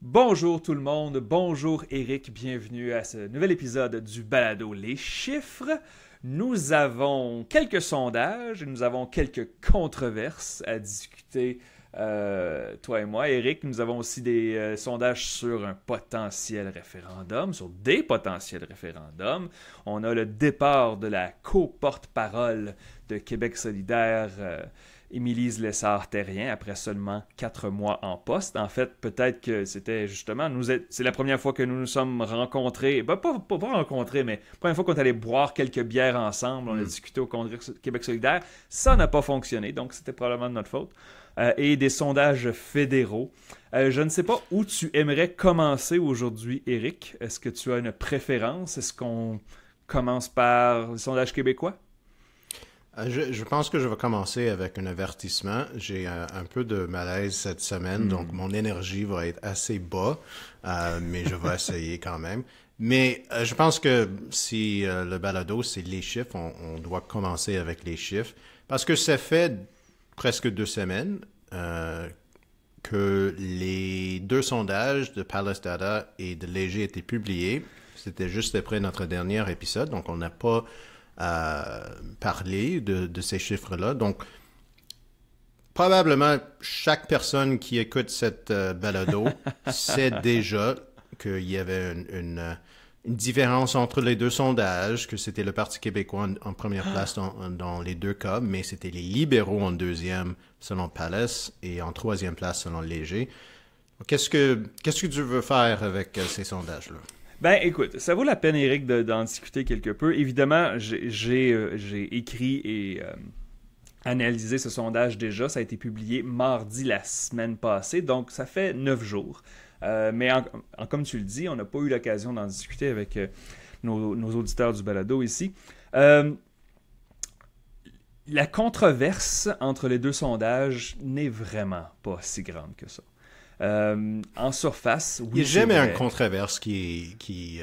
Bonjour tout le monde, bonjour Eric, bienvenue à ce nouvel épisode du Balado Les Chiffres. Nous avons quelques sondages, nous avons quelques controverses à discuter, euh, toi et moi, Eric. Nous avons aussi des euh, sondages sur un potentiel référendum, sur des potentiels référendums. On a le départ de la co-porte-parole de Québec solidaire. Euh, Émilise Lessard-Terrien après seulement quatre mois en poste. En fait, peut-être que c'était justement, nous c'est la première fois que nous nous sommes rencontrés, ben, pas, pas, rencontrés, mais la première fois qu'on est allait boire quelques bières ensemble, on a hmm. discuté au Québec solidaire. Ça n'a pas fonctionné, donc c'était probablement de notre faute. Euh, et des sondages fédéraux. Euh, je ne sais pas où tu aimerais commencer aujourd'hui, Eric. Est-ce que tu as une préférence? Est-ce qu'on commence par les sondages québécois? Euh, je, pense que je vais commencer avec un avertissement. J'ai euh, un, peu de malaise cette semaine, hmm. donc mon énergie va être assez bas, euh, mais je vais essayer quand même. Mais je pense que si le balado, c'est les chiffres, on, doit commencer avec les chiffres, parce que ça fait presque deux semaines que les deux sondages de Palace Data et de Léger étaient publiés. C'était juste après notre dernier épisode, donc on n'a pas à euh, parler de, ces chiffres-là. Donc, probablement chaque personne qui écoute cette euh, balado sait déjà qu'il y avait une, différence entre les deux sondages, que c'était le Parti québécois en, première ah. place dans, les deux cas, mais c'était les libéraux en deuxième selon Palace et en troisième place selon Léger. Qu'est-ce que, qu'est-ce que tu veux faire avec euh, ces sondages-là? Ben écoute, ça vaut la peine, Eric, d'en discuter quelque peu. Évidemment, j'ai euh, écrit et euh, analysé ce sondage déjà. Ça a été publié mardi la semaine passée, donc ça fait neuf jours. Euh, mais comme tu le dis, on n'a pas eu l'occasion d'en discuter avec nos, nos, auditeurs du balado ici. la controverse entre les deux sondages n'est vraiment pas si grande que ça. Euh, en surface, oui. Il y a jamais un controverse euh, qui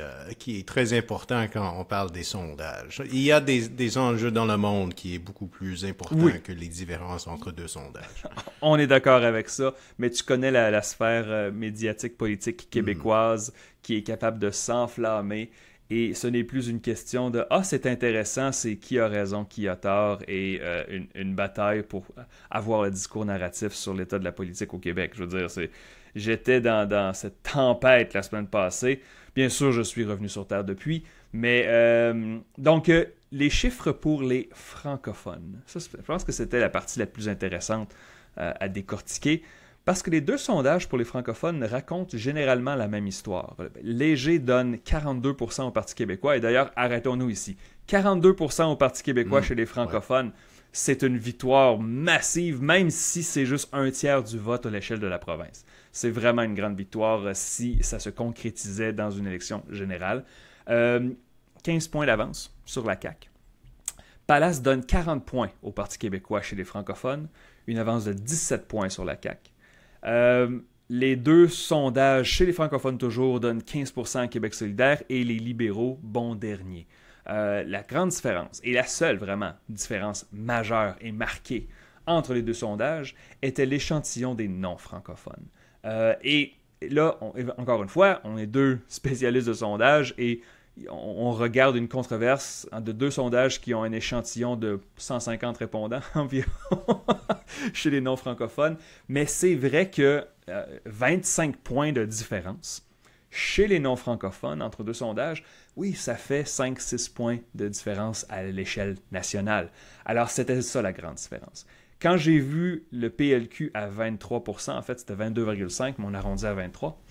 est, très important quand on parle des sondages. Il y a des, enjeux dans le monde qui est beaucoup plus important que les différences entre deux sondages. on est d'accord avec ça, mais tu connais la, sphère euh, médiatique politique hmm. québécoise qui est capable de s'enflammer et ce n'est plus une question de Ah, c'est intéressant, c'est qui a raison, qui a tort, et euh, une, bataille pour avoir un discours narratif sur l'état de la politique au Québec. Je veux dire, J'étais dans, cette tempête la semaine passée. Bien sûr, je suis revenu sur Terre depuis. Mais euh, donc, euh, les chiffres pour les francophones. je pense que c'était la partie la plus intéressante à décortiquer. Parce que les deux sondages pour les francophones racontent généralement la même histoire. Léger donne 42% au Parti québécois, et d'ailleurs, arrêtons-nous ici. 42% au Parti québécois mmh, chez les francophones, c'est une victoire massive, même si c'est juste un tiers du vote à l'échelle de la province. C'est vraiment une grande victoire euh, si ça se concrétisait dans une élection générale. 15 euh, points d'avance sur la CAQ. Palace donne 40 points au Parti québécois chez les francophones, une avance de 17 points sur la CAQ. Euh, les deux sondages chez les francophones toujours donnent 15% à Québec solidaire et les libéraux, bon dernier. Euh, la grande différence, et la seule vraiment différence majeure et marquée entre les deux sondages, était l'échantillon des non-francophones. Euh, et là, encore une fois, on est deux spécialistes de sondage et on, regarde une controverse de deux sondages qui ont un échantillon de 150 répondants environ chez les non-francophones. Mais c'est vrai que 25 euh, points de différence chez les non-francophones entre deux sondages, oui, ça fait 5-6 points de différence à l'échelle nationale. Alors c'était ça la grande différence. Quand j'ai vu le PLQ à 23%, en fait c'était 22,5, mais on à 23,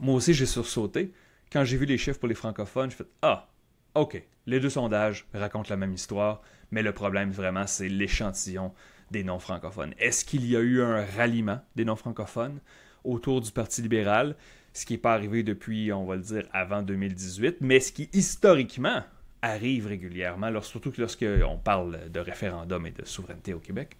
moi aussi j'ai sursauté quand j'ai vu les chiffres pour les francophones, je fais Ah, OK, les deux sondages racontent la même histoire, mais le problème vraiment, c'est l'échantillon des non-francophones. Est-ce qu'il y a eu un ralliement des non-francophones autour du Parti libéral, ce qui n'est pas arrivé depuis, on va le dire, avant 2018, mais ce qui historiquement arrive régulièrement, surtout lorsqu'on parle de référendum et de souveraineté au Québec.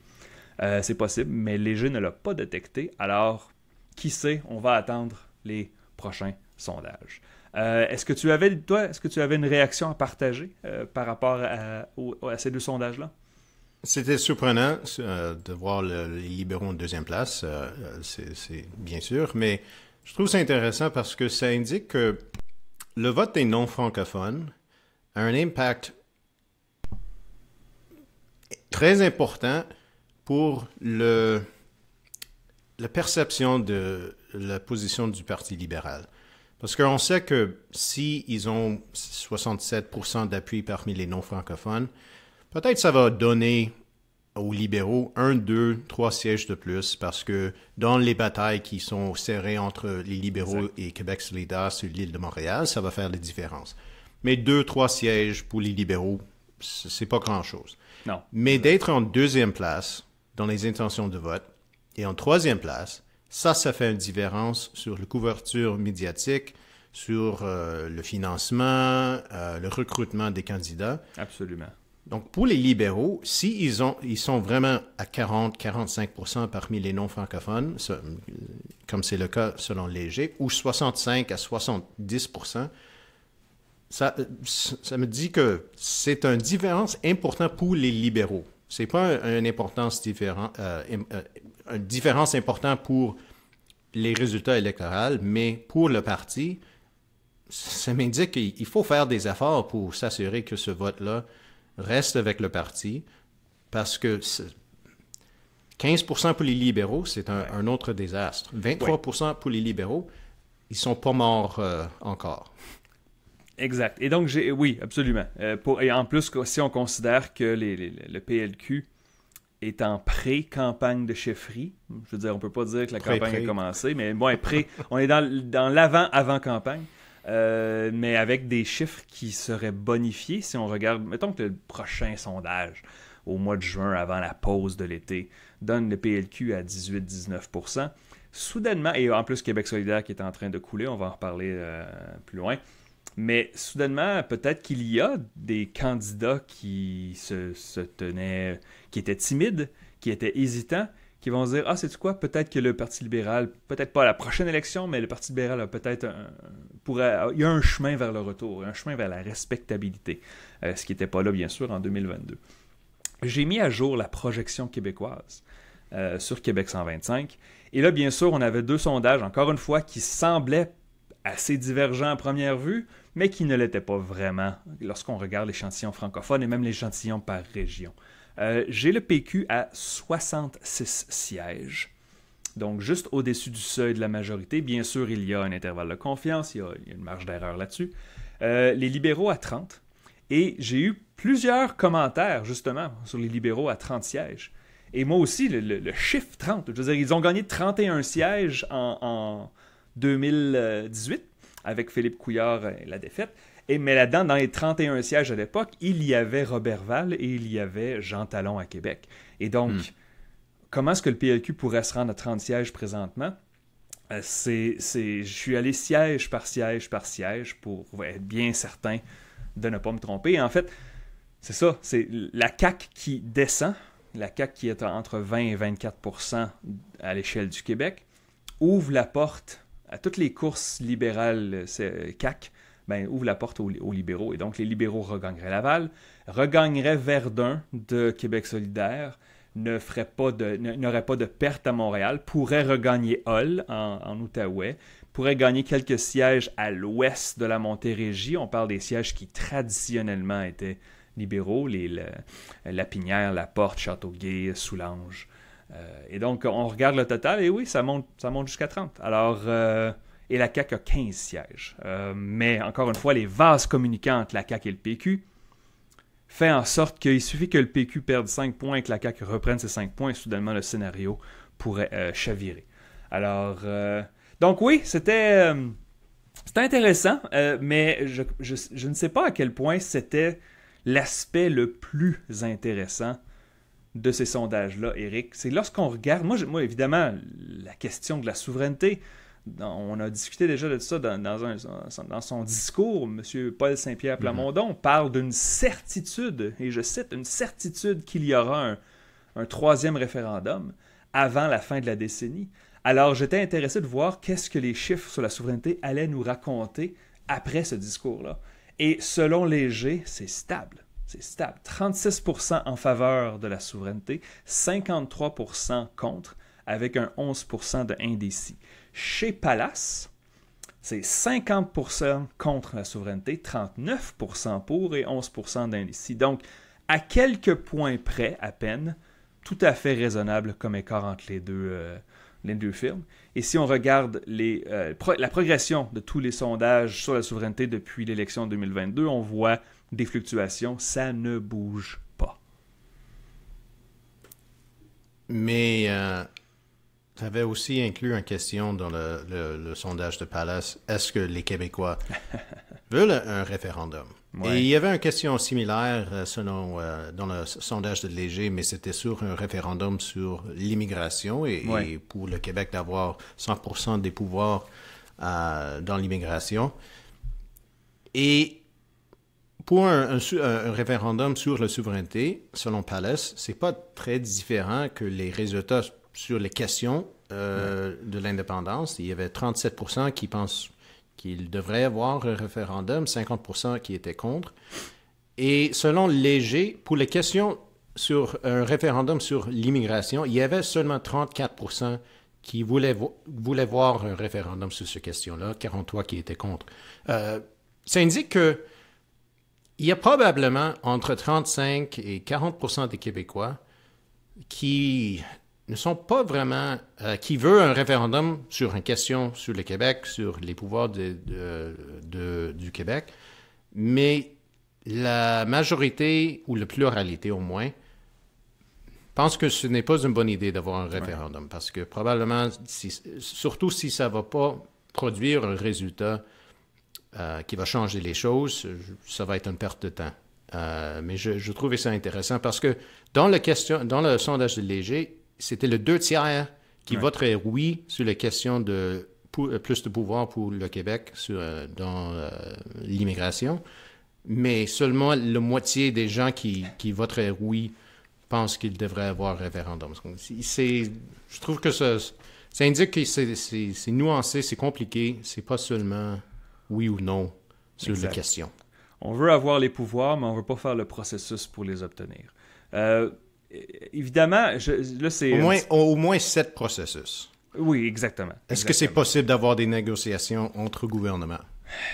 Euh, c'est possible, mais Léger ne l'a pas détecté, alors qui sait, on va attendre les prochains sondages. Euh, est-ce que tu avais, toi, est-ce que tu avais une réaction à partager euh, par rapport à, ces deux sondages-là? C'était surprenant euh, de voir les libéraux en deuxième place, c'est bien sûr, mais je trouve ça intéressant parce que ça indique que le vote des non-francophones a un impact très important pour le, la perception de la position du Parti libéral. Parce qu'on sait que si ont 67% d'appui parmi les non-francophones, peut-être ça va donner aux libéraux un, deux, trois sièges de plus parce que dans les batailles qui sont serrées entre les libéraux et Québec solidaire sur l'île de Montréal, ça va faire la différence. Mais deux, trois sièges pour les libéraux, c'est pas grand-chose. Non. Mais d'être en deuxième place dans les intentions de vote et en troisième place, ça, ça fait une différence sur la couverture médiatique, sur euh, le financement, euh, le recrutement des candidats. Absolument. Donc, pour les libéraux, s'ils ils sont vraiment à 40-45 parmi les non-francophones, comme c'est le cas selon Léger, ou 65 à 70 ça, ça me dit que c'est une différence importante pour les libéraux. Ce n'est pas une importance différente, euh, une différence importante pour les résultats électoraux, mais pour le parti, ça m'indique qu'il faut faire des efforts pour s'assurer que ce vote-là reste avec le parti, parce que 15 pour les libéraux, c'est un, autre désastre. 23 pour les libéraux, ils sont pas morts euh, encore. Exact. Et donc, oui, absolument. Euh, pour, et en plus, si on considère que les, le PLQ est en pré-campagne de chefferie. Je veux dire, on peut pas dire que la campagne a commencé, mais bon, on est dans, l'avant-avant-campagne. Euh, mais avec des chiffres qui seraient bonifiés si on regarde, mettons que le prochain sondage au mois de juin avant la pause de l'été donne le PLQ à 18-19%. Soudainement, et en plus Québec solidaire qui est en train de couler, on va en reparler euh, plus loin, mais soudainement, peut-être qu'il y a des candidats qui se, tenaient, qui étaient timides, qui étaient hésitants, qui vont dire Ah, c'est quoi Peut-être que le Parti libéral, peut-être pas la prochaine élection, mais le Parti libéral a peut-être un, il y a un chemin vers le retour, un chemin vers la respectabilité, euh, ce qui n'était pas là, bien sûr, en 2022. J'ai mis à jour la projection québécoise. Euh, sur Québec 125. Et là, bien sûr, on avait deux sondages, encore une fois, qui semblaient assez divergents à première vue, mais qui ne l'était pas vraiment lorsqu'on regarde l'échantillon francophone et même l'échantillon par région. Euh, j'ai le PQ à 66 sièges. Donc, juste au-dessus du seuil de la majorité, bien sûr, il y a un intervalle de confiance, il y a, une marge d'erreur là-dessus. Euh, les libéraux à 30. Et j'ai eu plusieurs commentaires, justement, sur les libéraux à 30 sièges. Et moi aussi, le, chiffre 30, je veux dire, ils ont gagné 31 sièges en 2018 avec Philippe Couillard et euh, la défaite. Et, mais là-dedans, dans les 31 sièges à l'époque, il y avait Robert Val et il y avait Jean Talon à Québec. Et donc, hmm. comment est-ce que le PLQ pourrait se rendre à 30 sièges présentement? Euh, c'est, c'est, je suis allé siège par siège par siège pour être bien certain de ne pas me tromper. en fait, c'est ça, c'est la CAC qui descend, la CAC qui est entre 20 et 24 à l'échelle du Québec, ouvre la porte à toutes les courses libérales euh, euh, CAC, ben, ouvre la porte aux, libéraux. Et donc, les libéraux regagneraient Laval, regagneraient Verdun de Québec solidaire, n'auraient pas de, n'aurait pas de perte à Montréal, pourrait regagner Hull en, Outaouais, pourrait gagner quelques sièges à l'ouest de la Montérégie. On parle des sièges qui traditionnellement étaient libéraux, les, la Pinière, la Porte, Châteauguay, Soulanges. Euh, et donc, on regarde le total, et oui, ça monte, ça monte jusqu'à 30. Alors, euh, et la CAQ a 15 sièges. Euh, mais encore une fois, les vases communiquants entre la CAQ et le PQ fait en sorte qu'il suffit que le PQ perde 5 points et que la CAQ reprenne ses 5 points, et soudainement, le scénario pourrait chavirer. Alors, donc oui, c'était intéressant, mais je, ne sais pas à quel point c'était l'aspect le plus intéressant de ces sondages-là, Eric, c'est lorsqu'on regarde, moi, évidemment, la question de la souveraineté, on a discuté déjà de ça dans, son discours, M. Paul Saint-Pierre mm-hmm. Plamondon parle d'une certitude, et je cite, une certitude qu'il y aura un, un, troisième référendum avant la fin de la décennie. Alors j'étais intéressé de voir qu'est-ce que les chiffres sur la souveraineté allaient nous raconter après ce discours-là. Et selon Léger, c'est stable c'est stable. 36% en faveur de la souveraineté, 53% contre, avec un 11% de Chez Palace, c'est 50% contre la souveraineté, 39% pour et 11% d'indécis. Donc, à quelques points près, à peine, tout à fait raisonnable comme écart entre les deux, firmes. Euh, films. Et si on regarde euh, la progression de tous les sondages sur la souveraineté depuis l'élection 2022, on voit des fluctuations, ça ne bouge pas. Mais euh, tu avais aussi inclus une question dans le, sondage de Palace, est-ce que les Québécois veulent un référendum? Et il y avait une question similaire euh, selon, euh, dans le sondage de Léger, mais c'était sur un référendum sur l'immigration et, pour le Québec d'avoir 100% des pouvoirs euh, dans l'immigration. Et pour un, référendum sur la souveraineté, selon Palace, c'est pas très différent que les résultats sur les questions euh, de l'indépendance. Il y avait 37 qui pensent qu'il devrait y avoir un référendum, 50 qui étaient contre. Et selon Léger, pour les questions sur un référendum sur l'immigration, il y avait seulement 34 qui voulaient, voir un référendum sur ces questions là 43 qui étaient contre. Euh, ça indique que il y a probablement entre 35 et 40 des Québécois qui ne sont pas vraiment, euh, qui veut un référendum sur une question sur le Québec, sur les pouvoirs de, du Québec, mais la majorité, ou la pluralité au moins, pense que ce n'est pas une bonne idée d'avoir un référendum, parce que probablement, surtout si ça ne va pas produire un résultat euh, qui va changer les choses, ça va être une perte de temps. Euh, mais je, trouvais ça intéressant parce que dans le, question, dans le sondage de Léger, c'était le deux tiers qui ouais. voterait oui sur la question de euh, plus de pouvoir pour le Québec sur, dans l'immigration, mais seulement la moitié des gens qui, qui voteraient oui pensent qu'il devrait avoir référendum. C'est, je trouve que ça, ça indique que c'est nuancé, c'est compliqué, c'est pas seulement oui ou non sur la question. On veut avoir les pouvoirs, mais on ne veut pas faire le processus pour les obtenir. Euh, évidemment, je, là, c'est. Au moins, sept processus. Oui, exactement. Est-ce que c'est possible d'avoir des négociations entre gouvernements?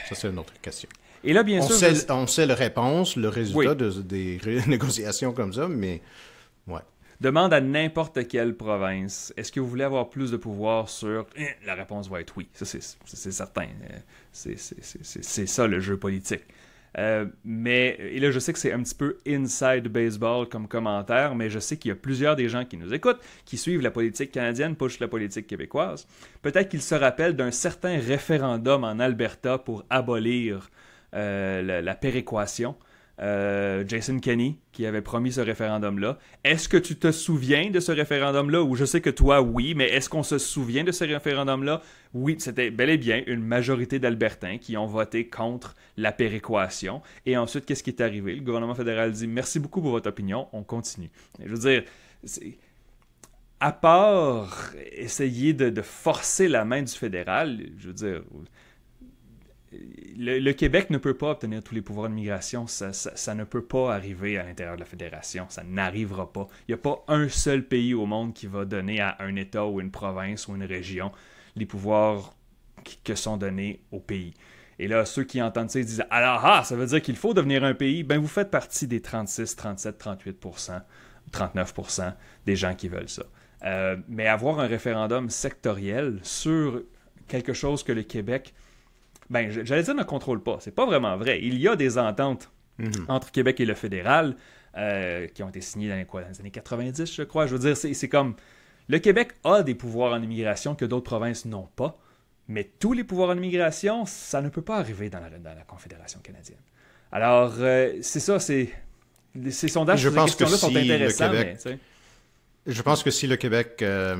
Ça, c'est une autre question. Et là, bien sûr. On sait la réponse, le résultat des négociations comme ça, mais. Ouais. Demande à n'importe quelle province, est-ce que vous voulez avoir plus de pouvoir sur... Eh, la réponse va être oui, ça c'est certain. Euh, c'est ça le jeu politique. Euh, mais, et là, je sais que c'est un petit peu inside baseball comme commentaire, mais je sais qu'il y a plusieurs des gens qui nous écoutent, qui suivent la politique canadienne, push la politique québécoise. Peut-être qu'ils se rappellent d'un certain référendum en Alberta pour abolir euh, la, péréquation euh, Jason Kenney qui avait promis ce référendum-là. Est-ce que tu te souviens de ce référendum-là? Ou je sais que toi, oui, mais est-ce qu'on se souvient de ce référendum-là? Oui, c'était bel et bien une majorité d'Albertains qui ont voté contre la péréquation. Et ensuite, qu'est-ce qui est arrivé? Le gouvernement fédéral dit merci beaucoup pour votre opinion, on continue. Je veux dire, à part essayer de, de, forcer la main du fédéral, je veux dire, le, Québec ne peut pas obtenir tous les pouvoirs de migration. Ça, ne peut pas arriver à l'intérieur de la fédération. Ça n'arrivera pas. Il n'y a pas un seul pays au monde qui va donner à un État ou une province ou une région les pouvoirs que sont donnés au pays. Et là, ceux qui entendent ça, disent Alors, ah, ça veut dire qu'il faut devenir un pays. Ben, vous faites partie des 36, 37, 38 39 des gens qui veulent ça. Euh, mais avoir un référendum sectoriel sur quelque chose que le Québec ben j'allais dire ne contrôle pas. C'est pas vraiment vrai. Il y a des ententes mhm. entre Québec et le fédéral euh, qui ont été signées dans les, années 90, je crois. Je veux dire, c'est comme le Québec a des pouvoirs en immigration que d'autres provinces n'ont pas, mais tous les pouvoirs en immigration, ça ne peut pas arriver dans la, Confédération canadienne. Alors, euh, c'est ça, c'est ces sondages je ces là sont intéressants. je pense que si le Québec euh,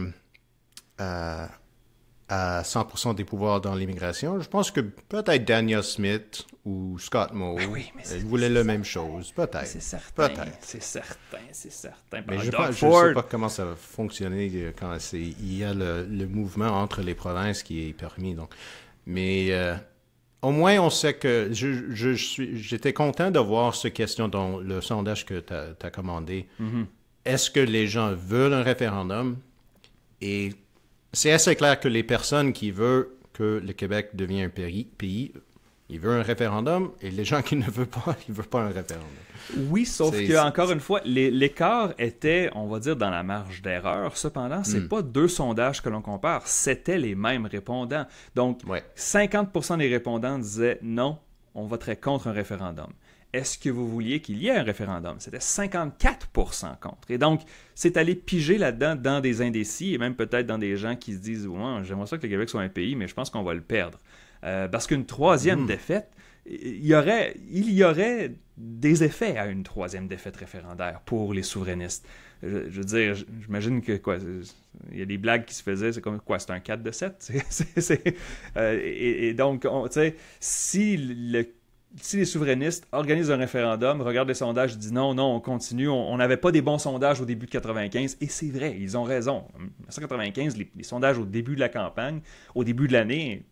à 100% des pouvoirs dans l'immigration. Je pense que peut-être Daniel Smith ou Scott Moore ben voulaient la même chose, peut-être. C'est certain, c'est certain, c'est certain. Mais je ne sais pas comment ça va fonctionner euh, quand il y a le, mouvement entre les provinces qui est permis. Donc. Mais euh, au moins, on sait que je, suis, j'étais content de voir cette question dans le sondage que tu as, commandé. Mm-hmm. Est-ce que les gens veulent un référendum? Et c'est assez clair que les personnes qui veulent que le Québec devienne un pays, ils veulent un référendum et les gens qui ne veulent pas, ils ne veulent pas un référendum. Oui, sauf que encore une fois, l'écart était, on va dire, dans la marge d'erreur. Cependant, c'est n'est hmm. pas deux sondages que l'on compare, c'était les mêmes répondants. Donc, 50% des répondants disaient non, on voterait contre un référendum est-ce que vous vouliez qu'il y ait un référendum? C'était 54 contre. Et donc, c'est aller piger là-dedans dans des indécis et même peut-être dans des gens qui se disent ouais, J'aimerais ça que le Québec soit un pays, mais je pense qu'on va le perdre. Euh, parce qu'une troisième hmm. défaite, il y, aurait, il y aurait des effets à une troisième défaite référendaire pour les souverainistes. Je, veux dire, j'imagine que quoi, il y a des blagues qui se faisaient, c'est comme quoi, c'est un 4 de 7. Euh, et, donc, donc, sais, si le si les souverainistes organisent un référendum, regardent les sondages, disent non, non, on continue, on n'avait pas des bons sondages au début de 1995. » et c'est vrai, ils ont raison. En 1995, les, sondages au début de la campagne, au début de l'année,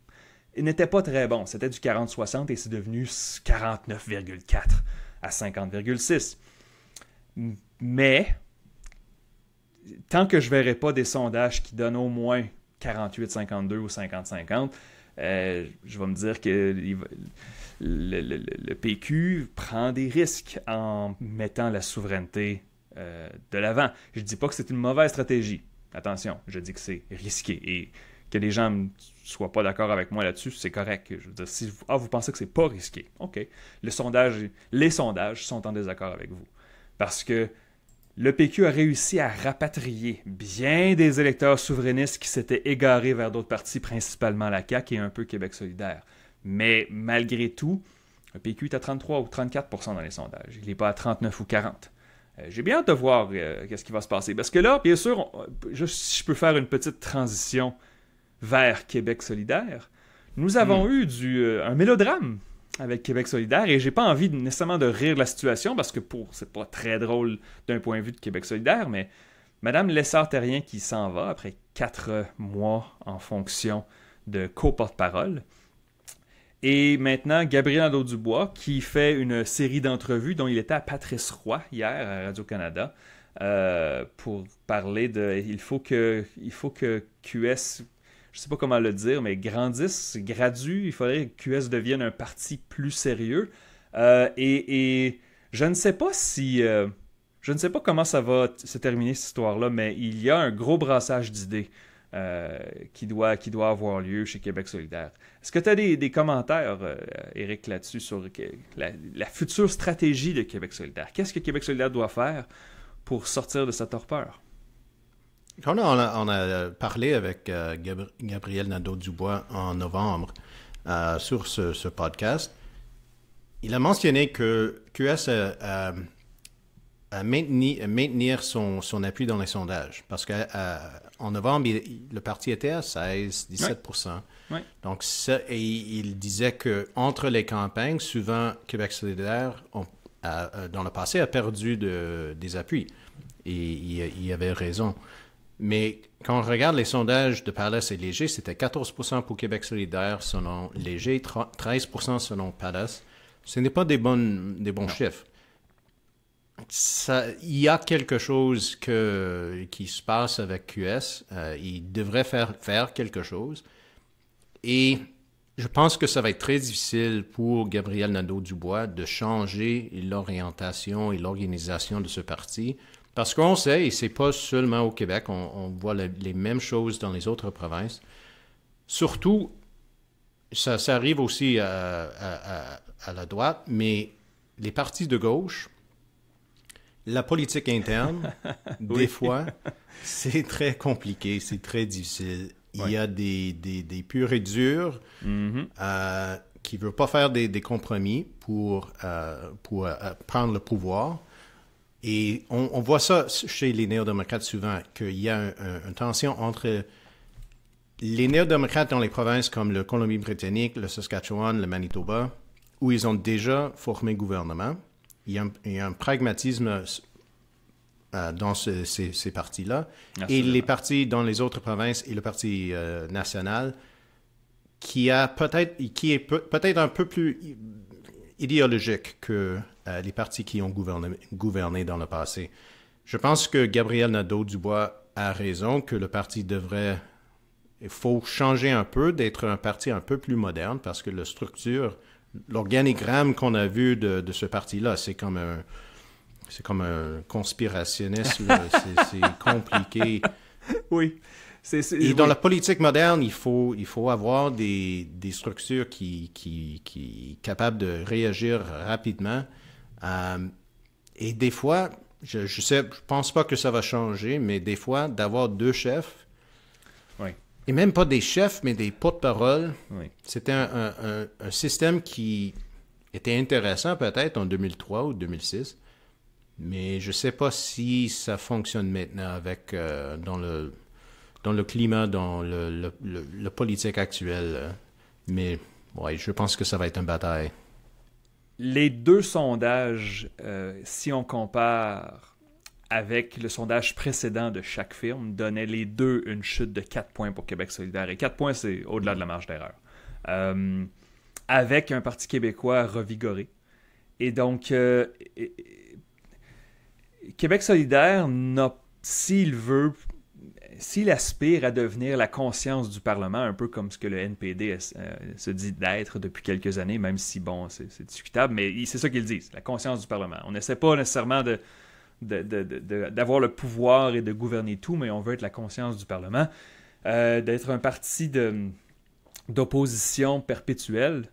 n'étaient pas très bons. C'était du 40-60 et c'est devenu 49,4 à 50,6. Mais, tant que je ne verrai pas des sondages qui donnent au moins 48-52 ou 50-50, euh, je vais me dire que le, PQ prend des risques en mettant la souveraineté euh, de l'avant. Je ne dis pas que c'est une mauvaise stratégie. Attention, je dis que c'est risqué. Et que les gens ne soient pas d'accord avec moi là-dessus, c'est correct. si vous, ah, vous pensez que c'est pas risqué, OK. les sondages sont en désaccord avec vous. Parce que le PQ a réussi à rapatrier bien des électeurs souverainistes qui s'étaient égarés vers d'autres partis, principalement la CAQ et un peu Québec solidaire. Mais malgré tout, le PQ est à 33 ou 34 dans les sondages. Il n'est pas à 39 ou 40. Euh, j'ai bien hâte de voir euh, qu'est-ce qui va se passer. Parce que là, bien sûr, euh, je, si je peux faire une petite transition vers Québec solidaire, nous avons hmm. eu un mélodrame avec Québec solidaire et j'ai pas envie nécessairement de rire de la situation parce que pour n'est pas très drôle d'un point de vue de Québec solidaire, mais Madame Lessard-Terrien qui s'en va après quatre mois en fonction de co parole et maintenant, Gabriel Ando dubois qui fait une série d'entrevues dont il était à Patrice Roy hier à Radio-Canada euh, pour parler de. Il faut que, il faut que QS, je sais pas comment le dire, mais grandisse, gradue. Il faudrait que QS devienne un parti plus sérieux. Euh, et, je ne sais pas si. Euh, je ne sais pas comment ça va se terminer cette histoire-là, mais il y a un gros brassage d'idées. Euh, qui, doit, qui doit avoir lieu chez Québec solidaire. Est-ce que tu as des, commentaires, Eric, euh, là-dessus, sur la, future stratégie de Québec solidaire? Qu'est-ce que Québec solidaire doit faire pour sortir de sa torpeur? Quand on a, a parlé avec euh, Gabriel Nadeau-Dubois en novembre sur ce, podcast, il a mentionné que QS a, maintenu maintenir, son, son, appui dans les sondages parce qu'à en novembre, le parti était à 16, 17 Donc, et il disait que entre les campagnes, souvent, Québec solidaire, euh, dans le passé, a perdu des appuis. Et il, avait raison. Mais quand on regarde les sondages de Palace et Léger, c'était 14 pour Québec solidaire selon Léger, 13 selon Palace. Ce n'est pas des, bons chiffres il y a quelque chose que, qui se passe avec QS. Euh, il devrait faire, faire quelque chose. Et je pense que ça va être très difficile pour Gabriel Nadeau-Dubois de changer l'orientation et l'organisation de ce parti. Parce qu'on sait, et c'est pas seulement au Québec, on, voit les mêmes choses dans les autres provinces. Surtout, ça, arrive aussi à la droite, mais les partis de gauche, la politique interne, des fois, c'est très compliqué, c'est très difficile. Il y a des, des, purs et durs mm-hmm. euh, qui ne veulent pas faire des, compromis pour, euh, pour euh, prendre le pouvoir. Et on, voit ça chez les néo-démocrates souvent, qu'il y a une tension entre les néo-démocrates dans les provinces comme le Colombie-Britannique, le Saskatchewan, le Manitoba, où ils ont déjà formé gouvernement il y a un, pragmatisme euh, dans ces, partis-là. Et les partis dans les autres provinces et le Parti euh, national qui, a peut-être, qui est peut-être un peu plus idéologique que euh, les partis qui ont gouverné, gouverné dans le passé. Je pense que Gabriel Nadeau-Dubois a raison que le parti devrait il faut changer un peu, d'être un parti un peu plus moderne parce que la structure l'organigramme qu'on a vu de, ce parti-là, c'est comme un, c'est comme un conspirationniste. c'est compliqué. Oui. Et dans la politique moderne, il faut, il faut avoir des, structures qui, qui, capables de réagir rapidement. Euh, et des fois, je ne je pense pas que ça va changer, mais des fois, d'avoir deux chefs et même pas des chefs, mais des porte-parole. C'était un, système qui était intéressant peut-être en 2003 ou 2006, mais je ne sais pas si ça fonctionne maintenant avec euh, dans le dans le climat, dans le, politique actuel. Hein. Mais ouais, je pense que ça va être une bataille. Les deux sondages, euh, si on compare avec le sondage précédent de chaque firme, donnait les deux une chute de 4 points pour Québec solidaire. Et 4 points, c'est au-delà de la marge d'erreur. Euh, avec un Parti québécois revigoré. Et donc, euh, Québec solidaire, s'il veut, s'il aspire à devenir la conscience du Parlement, un peu comme ce que le NPD euh, se dit d'être depuis quelques années, même si, bon, c'est discutable, mais c'est ça qu'ils disent, la conscience du Parlement. On n'essaie pas nécessairement de d'avoir de, le pouvoir et de gouverner tout, mais on veut être la conscience du Parlement, euh, d'être un parti d'opposition perpétuelle,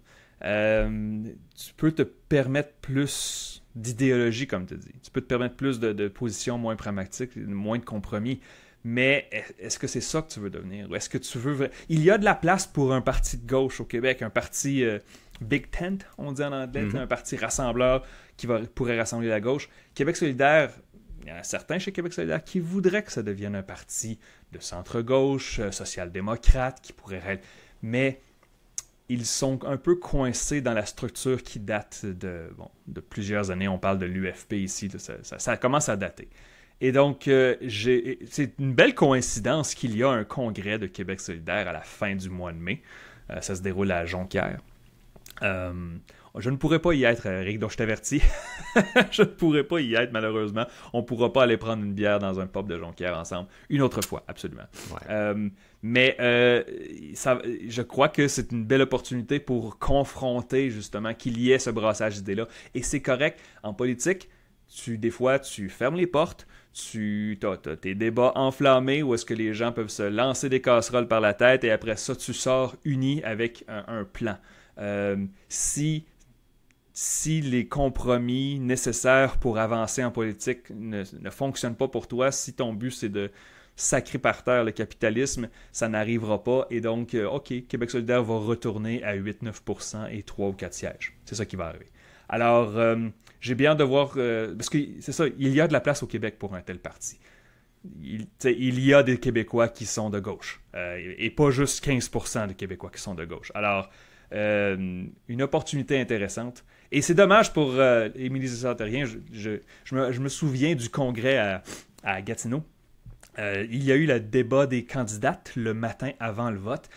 euh, tu peux te permettre plus d'idéologie, comme tu dis. Tu peux te permettre plus de, positions moins pragmatiques, moins de compromis. Mais est-ce que c'est ça que tu veux devenir? Est-ce que tu veux... Il y a de la place pour un parti de gauche au Québec, un parti euh, Big Tent, on dit en anglais, mm-hmm. un parti rassembleur qui pourrait rassembler la gauche. Québec solidaire, il y en a certains chez Québec solidaire qui voudraient que ça devienne un parti de centre-gauche, euh, social-démocrate, qui pourrait être... Mais ils sont un peu coincés dans la structure qui date de, de plusieurs années. On parle de l'UFP ici, ça, commence à dater. Et donc, euh, c'est une belle coïncidence qu'il y a un congrès de Québec solidaire à la fin du mois de mai. Euh, ça se déroule à Jonquière. Je ne pourrais pas y être, euh, Eric, donc je t'avertis. je ne pourrais pas y être, malheureusement. On ne pourra pas aller prendre une bière dans un pub de Jonquière ensemble. Une autre fois, absolument. Euh, mais euh, je crois que c'est une belle opportunité pour confronter, justement, qu'il y ait ce brassage d'idées-là. Et c'est correct. En politique, tu, des fois, tu fermes les portes, tu as, tes débats enflammés où est-ce que les gens peuvent se lancer des casseroles par la tête et après ça, tu sors uni avec un, plan. si si les compromis nécessaires pour avancer en politique ne, fonctionnent pas pour toi, si ton but c'est de sacrer par terre le capitalisme, ça n'arrivera pas. Et donc, euh, OK, Québec solidaire va retourner à 8-9% et 3 ou 4 sièges. C'est ça qui va arriver. Alors, euh, j'ai bien de voir, euh, parce que c'est ça, il y a de la place au Québec pour un tel parti. Il, y a des Québécois qui sont de gauche, et pas juste 15% des Québécois qui sont de gauche. Alors, une opportunité intéressante. Et c'est dommage pour euh, Émilie Je, je, me, souviens du congrès à, Gatineau. Euh, il y a eu le débat des candidates le matin avant le vote.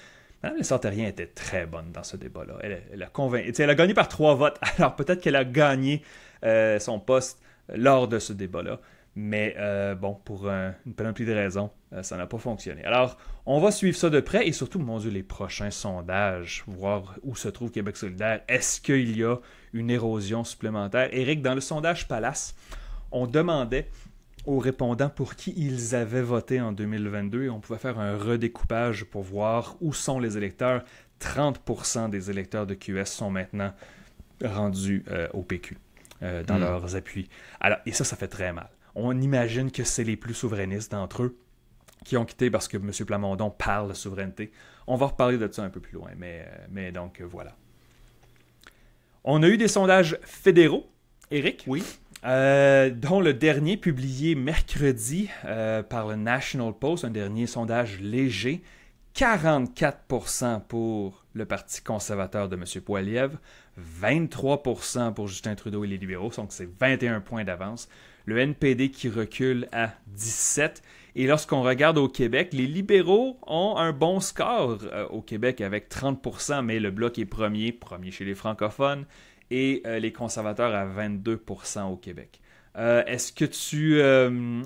Madame Sartérien était très bonne dans ce débat-là. Elle, a convaincu. Elle a gagné par trois votes. Alors peut-être qu'elle a gagné euh, son poste lors de ce débat-là. Mais bon, pour un, une panoplie de raisons, ça n'a pas fonctionné. Alors, on va suivre ça de près et surtout, mon Dieu, les prochains sondages, voir où se trouve Québec solidaire. Est-ce qu'il y a une érosion supplémentaire. Eric, dans le sondage Palace, on demandait aux répondants pour qui ils avaient voté en 2022 on pouvait faire un redécoupage pour voir où sont les électeurs. 30% des électeurs de QS sont maintenant rendus euh, au PQ euh, dans hmm. leurs appuis. Alors, et ça, ça fait très mal. On imagine que c'est les plus souverainistes d'entre eux qui ont quitté parce que M. Plamondon parle de souveraineté. On va reparler de ça un peu plus loin, mais, euh, mais donc voilà. On a eu des sondages fédéraux, Eric. Oui. Euh, dont le dernier publié mercredi euh, par le National Post, un dernier sondage léger, 44% pour le Parti conservateur de M. Poiliev, 23% pour Justin Trudeau et les libéraux, donc c'est 21 points d'avance. Le NPD qui recule à 17 et lorsqu'on regarde au Québec, les libéraux ont un bon score euh, au Québec avec 30%, mais le bloc est premier, premier chez les francophones, et euh, les conservateurs à 22% au Québec. Euh, est-ce que tu...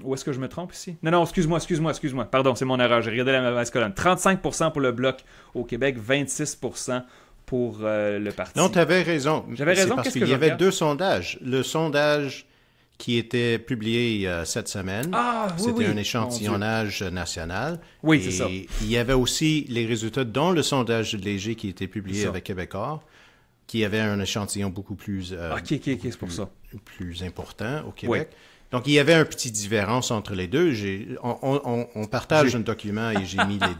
Où est-ce que je me trompe ici? Non, non, excuse-moi, excuse-moi, excuse-moi. Pardon, c'est mon erreur, j'ai regardé la mauvaise colonne. 35% pour le bloc au Québec, 26% pour le parti. Non, tu avais raison. J'avais raison. C'est parce qu'il y avait deux sondages. Le sondage qui était publié euh, cette semaine. Ah, C'était un échantillonnage national. Oui, c'est ça. Il y avait aussi les résultats dans le sondage léger qui était publié avec Québecor, qui avait un échantillon beaucoup plus, OK, euh, ah, pour ça. plus important au Québec. Donc, il y avait une petite différence entre les deux. On, on, partage un document et j'ai mis les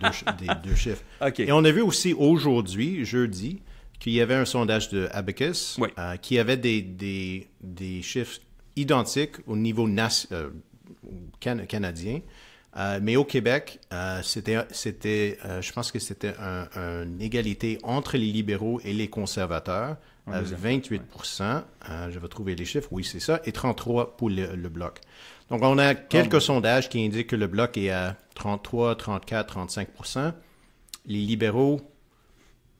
deux, deux chiffres. Et on a vu aussi aujourd'hui, jeudi, qu'il y avait un sondage de Abacus euh, qui avait des, des, des, chiffres identique au niveau euh, canadien. Euh, mais au Québec, euh, c'était, je pense que c'était une égalité entre les libéraux et les conservateurs, 28 Je vais trouver les chiffres, oui, c'est ça, et 33 pour le, Bloc. Donc, on a quelques sondages qui indiquent que le Bloc est à 33, 34, 35 Les libéraux,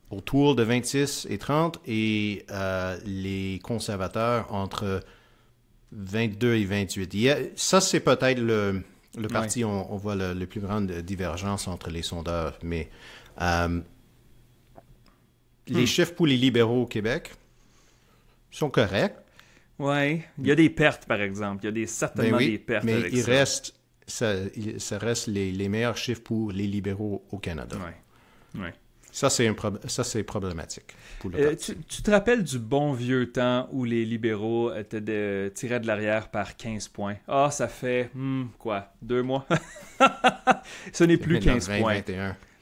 autour de 26 et 30, et les conservateurs entre 22 et 28. ça, c'est peut-être le, parti où on, voit la plus grande divergence entre les sondeurs, mais euh, les hmm. chiffres pour les libéraux au Québec sont corrects. Oui, il y a des pertes, par exemple. Il y a des, certainement ben des pertes. Mais il ça. reste, ça, reste les, meilleurs chiffres pour les libéraux au Canada. Oui. Ouais. Ça, c'est problématique. Euh, tu, te rappelles du bon vieux temps où les libéraux étaient tiraient de l'arrière par 15 points? Ah, ça fait, hmm, quoi, deux mois? Ce n'est plus 15 points.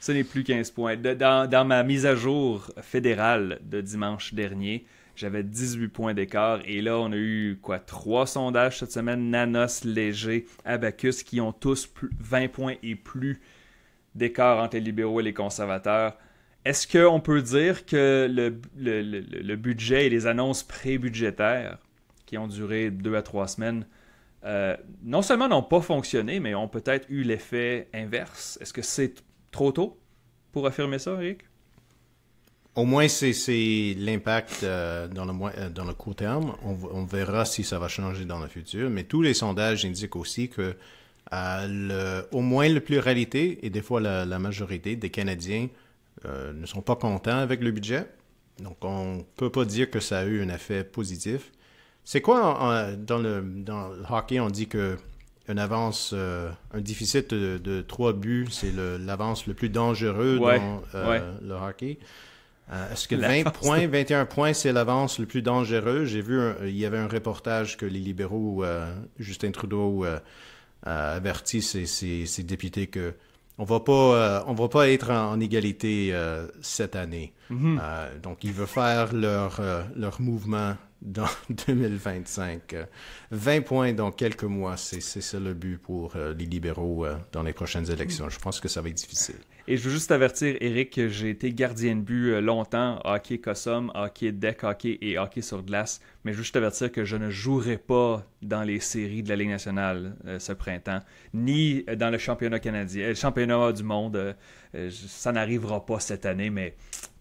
Ce n'est plus 15 points. Dans, dans, ma mise à jour fédérale de dimanche dernier, j'avais 18 points d'écart. Et là, on a eu quoi trois sondages cette semaine Nanos, Léger, Abacus, qui ont tous 20 points et plus d'écart entre les libéraux et les conservateurs. Est-ce qu'on peut dire que le, budget et les annonces pré-budgétaires qui ont duré deux à trois semaines, euh, non seulement n'ont pas fonctionné, mais ont peut-être eu l'effet inverse? Est-ce que c'est trop tôt pour affirmer ça, Eric? Au moins, c'est l'impact euh, dans, le, euh, dans le court terme. On, verra si ça va changer dans le futur. Mais tous les sondages indiquent aussi que au moins la pluralité et des fois la majorité des Canadiens euh, ne sont pas contents avec le budget. Donc, on ne peut pas dire que ça a eu un effet positif. C'est quoi, dans, le, hockey, on dit que avance, euh, un déficit de, trois buts, c'est l'avance le, plus dangereux dans euh, le hockey. Est-ce que 20 points, 21 points, c'est l'avance le plus dangereux? J'ai vu, il y avait un reportage que les libéraux, Justin Trudeau, avertit ses, députés que on va pas, euh, on va pas être en, égalité euh, cette année. Mm-hmm. Euh, donc, ils veut faire leur, leur mouvement dans 2025. 20 points dans quelques mois, c'est ça le but pour euh, les libéraux euh, dans les prochaines élections. Je pense que ça va être difficile. Et je veux juste avertir, Eric, que j'ai été gardien de but euh, longtemps, hockey Cossum, hockey deck hockey et hockey sur glace. Mais je veux juste avertir que je ne jouerai pas dans les séries de la Ligue nationale ce printemps, ni dans le championnat canadien, le championnat du monde. ça n'arrivera pas cette année, mais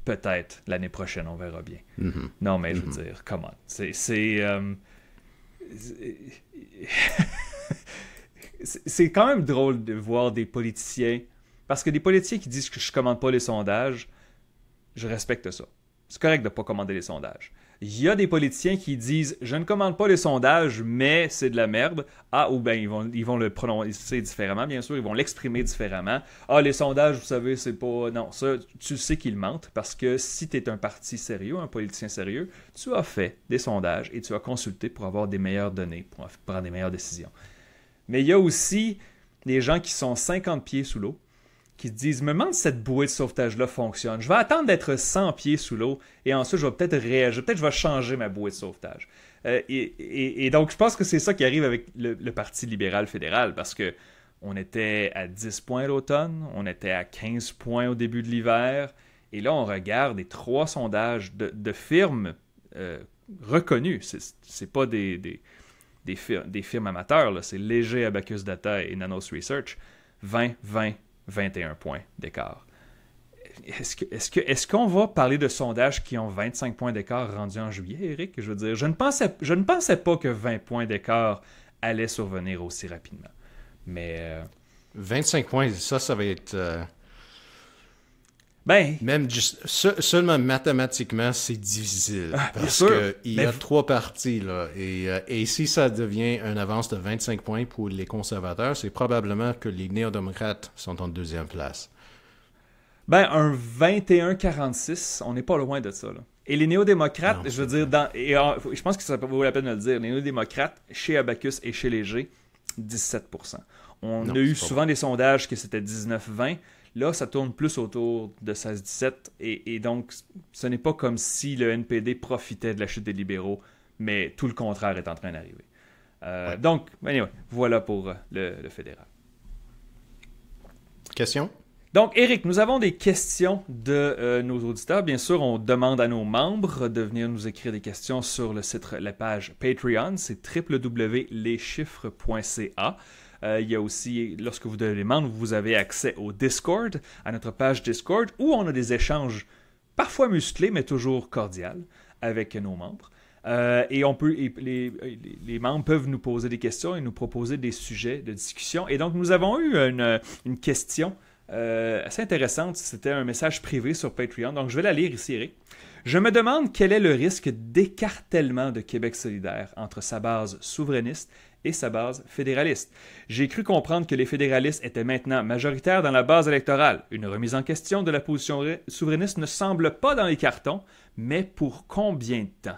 Peut-être l'année prochaine, on verra bien. Mm-hmm. Non, mais je veux mm-hmm. dire, comment euh, C'est. C'est quand même drôle de voir des politiciens. Parce que des politiciens qui disent que je commande pas les sondages, je respecte ça. C'est correct de ne pas commander les sondages il y a des politiciens qui disent je ne commande pas les sondages, mais c'est de la merde. Ah, ou bien ils vont, ils vont le prononcer différemment, bien sûr, ils vont l'exprimer différemment. Ah, les sondages, vous savez, c'est pas. Non, ça, tu sais qu'ils mentent parce que si tu es un parti sérieux, un politicien sérieux, tu as fait des sondages et tu as consulté pour avoir des meilleures données, pour prendre des meilleures décisions. Mais il y a aussi les gens qui sont 50 pieds sous l'eau qui disent Me demande si cette bouée de sauvetage-là fonctionne. Je vais attendre d'être 100 pieds sous l'eau et ensuite je vais peut-être réagir. Peut-être je vais changer ma bouée de sauvetage. Euh, et, donc, je pense que c'est ça qui arrive avec le, Parti libéral fédéral parce que on était à 10 points l'automne, on était à 15 points au début de l'hiver. Et là, on regarde les trois sondages de, firmes euh, reconnues. C'est pas des, des, des, des firmes amateurs, c'est Léger, Abacus Data et Nanos Research. 20, 20, 21 points d'écart. Est-ce qu'on est va parler de sondages qui ont 25 points d'écart rendus en juillet, Eric? Je veux dire, je ne pensais, je ne pensais pas que 20 points d'écart allaient survenir aussi rapidement. Mais. 25 euh, points, ça, ça va être. Euh, ben. Même juste, seulement mathématiquement, c'est difficile. Ah, parce qu'il y a trois parties. Euh, et, si ça devient une avance de 25 points pour les conservateurs, c'est probablement que les néo-démocrates sont en deuxième place. Ben, un 21-46, on n'est pas loin de ça. Et les néo-démocrates, je veux dire, dans, ah, je pense que ça vaut la peine de le dire, les néo-démocrates, chez Abacus et chez Léger, 17 On a eu souvent des sondages que c'était 19-20. Là, ça tourne plus autour de 16-17 et, donc ce n'est pas comme si le NPD profitait de la chute des libéraux, mais tout le contraire est en train d'arriver. Euh, donc, voilà pour euh, le, fédéral. Question? Donc, Eric, nous avons des questions de euh, nos auditeurs. Bien sûr, on demande à nos membres de venir nous écrire des questions sur le site, la page Patreon. C'est www.leschiffres.ca. Euh, il y a aussi, lorsque vous donnez les membres, vous avez accès au Discord, à notre page Discord, où on a des échanges parfois musclés, mais toujours cordiales avec nos membres. Euh, et on peut, les, membres peuvent nous poser des questions et nous proposer des sujets de discussion. Et donc, nous avons eu une, question euh, assez intéressante. C'était un message privé sur Patreon. Donc, je vais la lire ici, Eric. Je me demande quel est le risque d'écartèlement de Québec solidaire entre sa base souverainiste et sa base fédéraliste. J'ai cru comprendre que les fédéralistes étaient maintenant majoritaires dans la base électorale. Une remise en question de la position souverainiste ne semble pas dans les cartons, mais pour combien de temps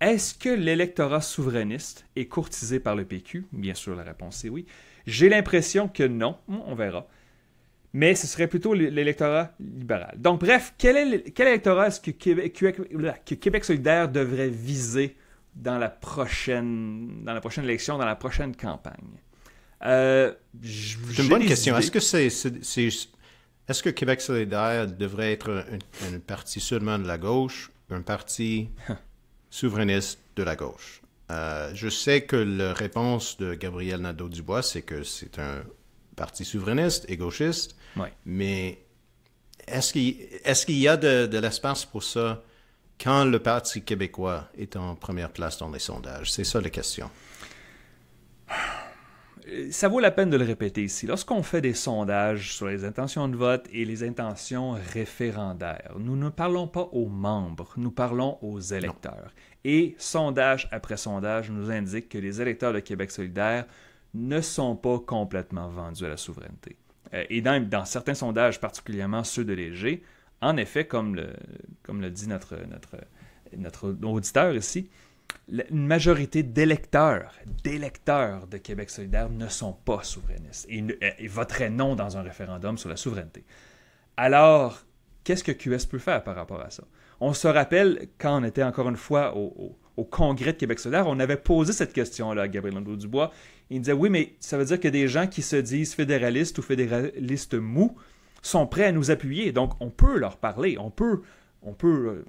Est-ce que l'électorat souverainiste est courtisé par le PQ Bien sûr, la réponse est oui. J'ai l'impression que non, hum, on verra. Mais ce serait plutôt l'électorat libéral. Donc bref, quel, est, quel électorat est-ce que Québec solidaire devrait viser dans la prochaine, dans la prochaine élection, dans la prochaine campagne. Euh, c'est une bonne question. Est-ce que ce que Québec solidaire devrait être un, parti seulement de la gauche, un parti souverainiste de la gauche? Euh, je sais que la réponse de Gabriel Nadeau-Dubois, c'est que c'est un parti souverainiste et gauchiste, mais est-ce qu'il, est-ce qu'il y a de l'espace pour ça quand le Parti québécois est en première place dans les sondages? C'est ça la question. Ça vaut la peine de le répéter ici. Lorsqu'on fait des sondages sur les intentions de vote et les intentions référendaires, nous ne parlons pas aux membres, nous parlons aux électeurs. Et sondage après sondage nous indique que les électeurs de Québec solidaire ne sont pas complètement vendus à la souveraineté. Euh, et dans, dans certains sondages, particulièrement ceux de Léger, en effet, comme le, comme le dit notre, notre, notre auditeur ici, une majorité d'électeurs, d'électeurs de Québec solidaire ne sont pas souverainistes et, voteraient non dans un référendum sur la souveraineté. Alors, qu'est-ce que QS peut faire par rapport à ça? On se rappelle, quand on était encore une fois au, Congrès de Québec solidaire, on avait posé cette question-là à Gabriel andré dubois Il disait, oui, mais ça veut dire que des gens qui se disent fédéralistes ou fédéralistes mous sont prêts à nous appuyer. Donc, on peut leur parler, on peut, on peut euh,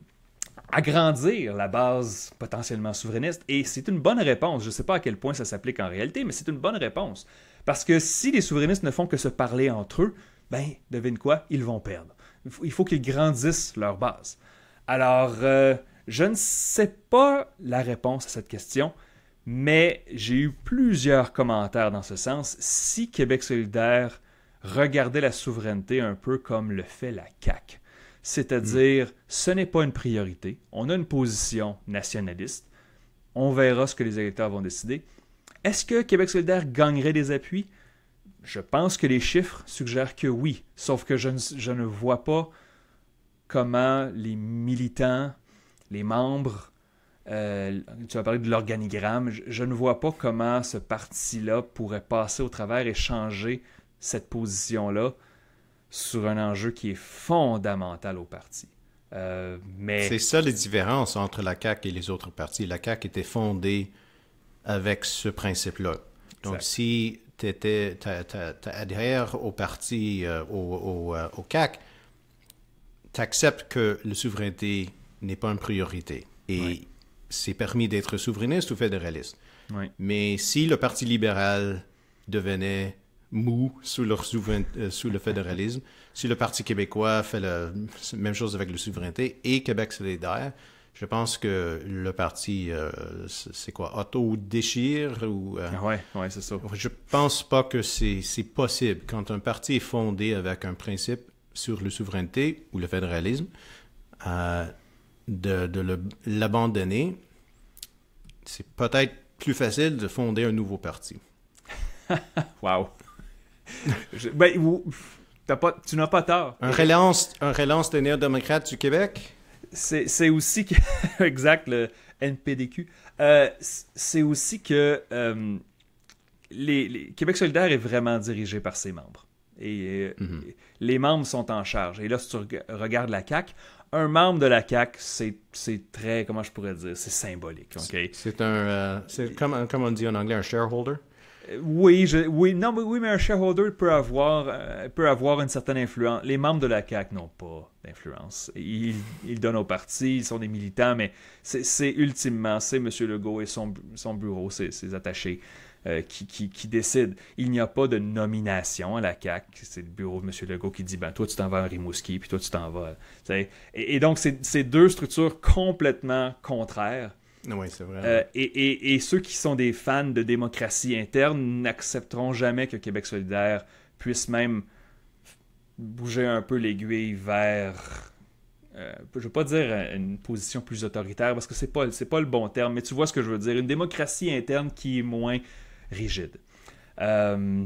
agrandir la base potentiellement souverainiste. Et c'est une bonne réponse. Je ne sais pas à quel point ça s'applique en réalité, mais c'est une bonne réponse. Parce que si les souverainistes ne font que se parler entre eux, ben, devine quoi, ils vont perdre. Il faut, qu'ils grandissent leur base. Alors, euh, je ne sais pas la réponse à cette question, mais j'ai eu plusieurs commentaires dans ce sens. Si Québec solidaire regarder la souveraineté un peu comme le fait la CAQ. C'est-à-dire, mm. ce n'est pas une priorité. On a une position nationaliste. On verra ce que les électeurs vont décider. Est-ce que Québec solidaire gagnerait des appuis? Je pense que les chiffres suggèrent que oui, sauf que je ne, vois pas comment les militants, les membres, euh, tu vas parler de l'organigramme, je, ne vois pas comment ce parti-là pourrait passer au travers et changer cette position-là sur un enjeu qui est fondamental au parti. Euh, mais... C'est ça les différences entre la CAQ et les autres partis. La CAQ était fondée avec ce principe-là. Donc, si tu adhères au parti, euh, au, au, euh, CAC, tu acceptes que la souveraineté n'est pas une priorité. Et c'est permis d'être souverainiste ou fédéraliste. Mais si le Parti libéral devenait mou sous, leur euh, sous le fédéralisme. Si le Parti québécois fait la même chose avec le souveraineté et Québec solidaire, je pense que le parti, euh, c'est quoi, auto-déchire ou... Euh, ah ouais, ouais, c'est ça. Je pense pas que c'est possible. Quand un parti est fondé avec un principe sur le souveraineté ou le fédéralisme, de, de l'abandonner, c'est peut-être plus facile de fonder un nouveau parti. wow! ben, pas, tu n'as pas tort. Un relance, un relance des néo-démocrates du Québec? C'est aussi que... exact, le NPDQ. c'est aussi que les, Québec solidaire est vraiment dirigé par ses membres. Et, euh, mhm. les membres sont en charge. Et là, si tu regardes la CAQ, un membre de la CAQ, c'est très, comment je pourrais dire, c'est symbolique. C'est un, euh, comme, comme on dit en anglais, un shareholder? Oui, oui, non, mais oui, mais un shareholder peut avoir, euh, peut avoir une certaine influence. Les membres de la CAC n'ont pas d'influence. Ils, donnent au parti, ils sont des militants, mais c'est ultimement, c'est M. Legault et son, bureau, ses, attachés, euh, qui, décident. Il n'y a pas de nomination à la CAC. C'est le bureau de M. Legault qui dit ben, toi, tu t'en vas à Rimouski, puis toi, tu t'en vas. Et, et, donc, c'est deux structures complètement contraires c'est vrai. Euh, et, ceux qui sont des fans de démocratie interne n'accepteront jamais que Québec solidaire puisse même bouger un peu l'aiguille vers, euh, je veux pas dire une position plus autoritaire parce que c'est pas pas le bon terme, mais tu vois ce que je veux dire, une démocratie interne qui est moins rigide. Euh,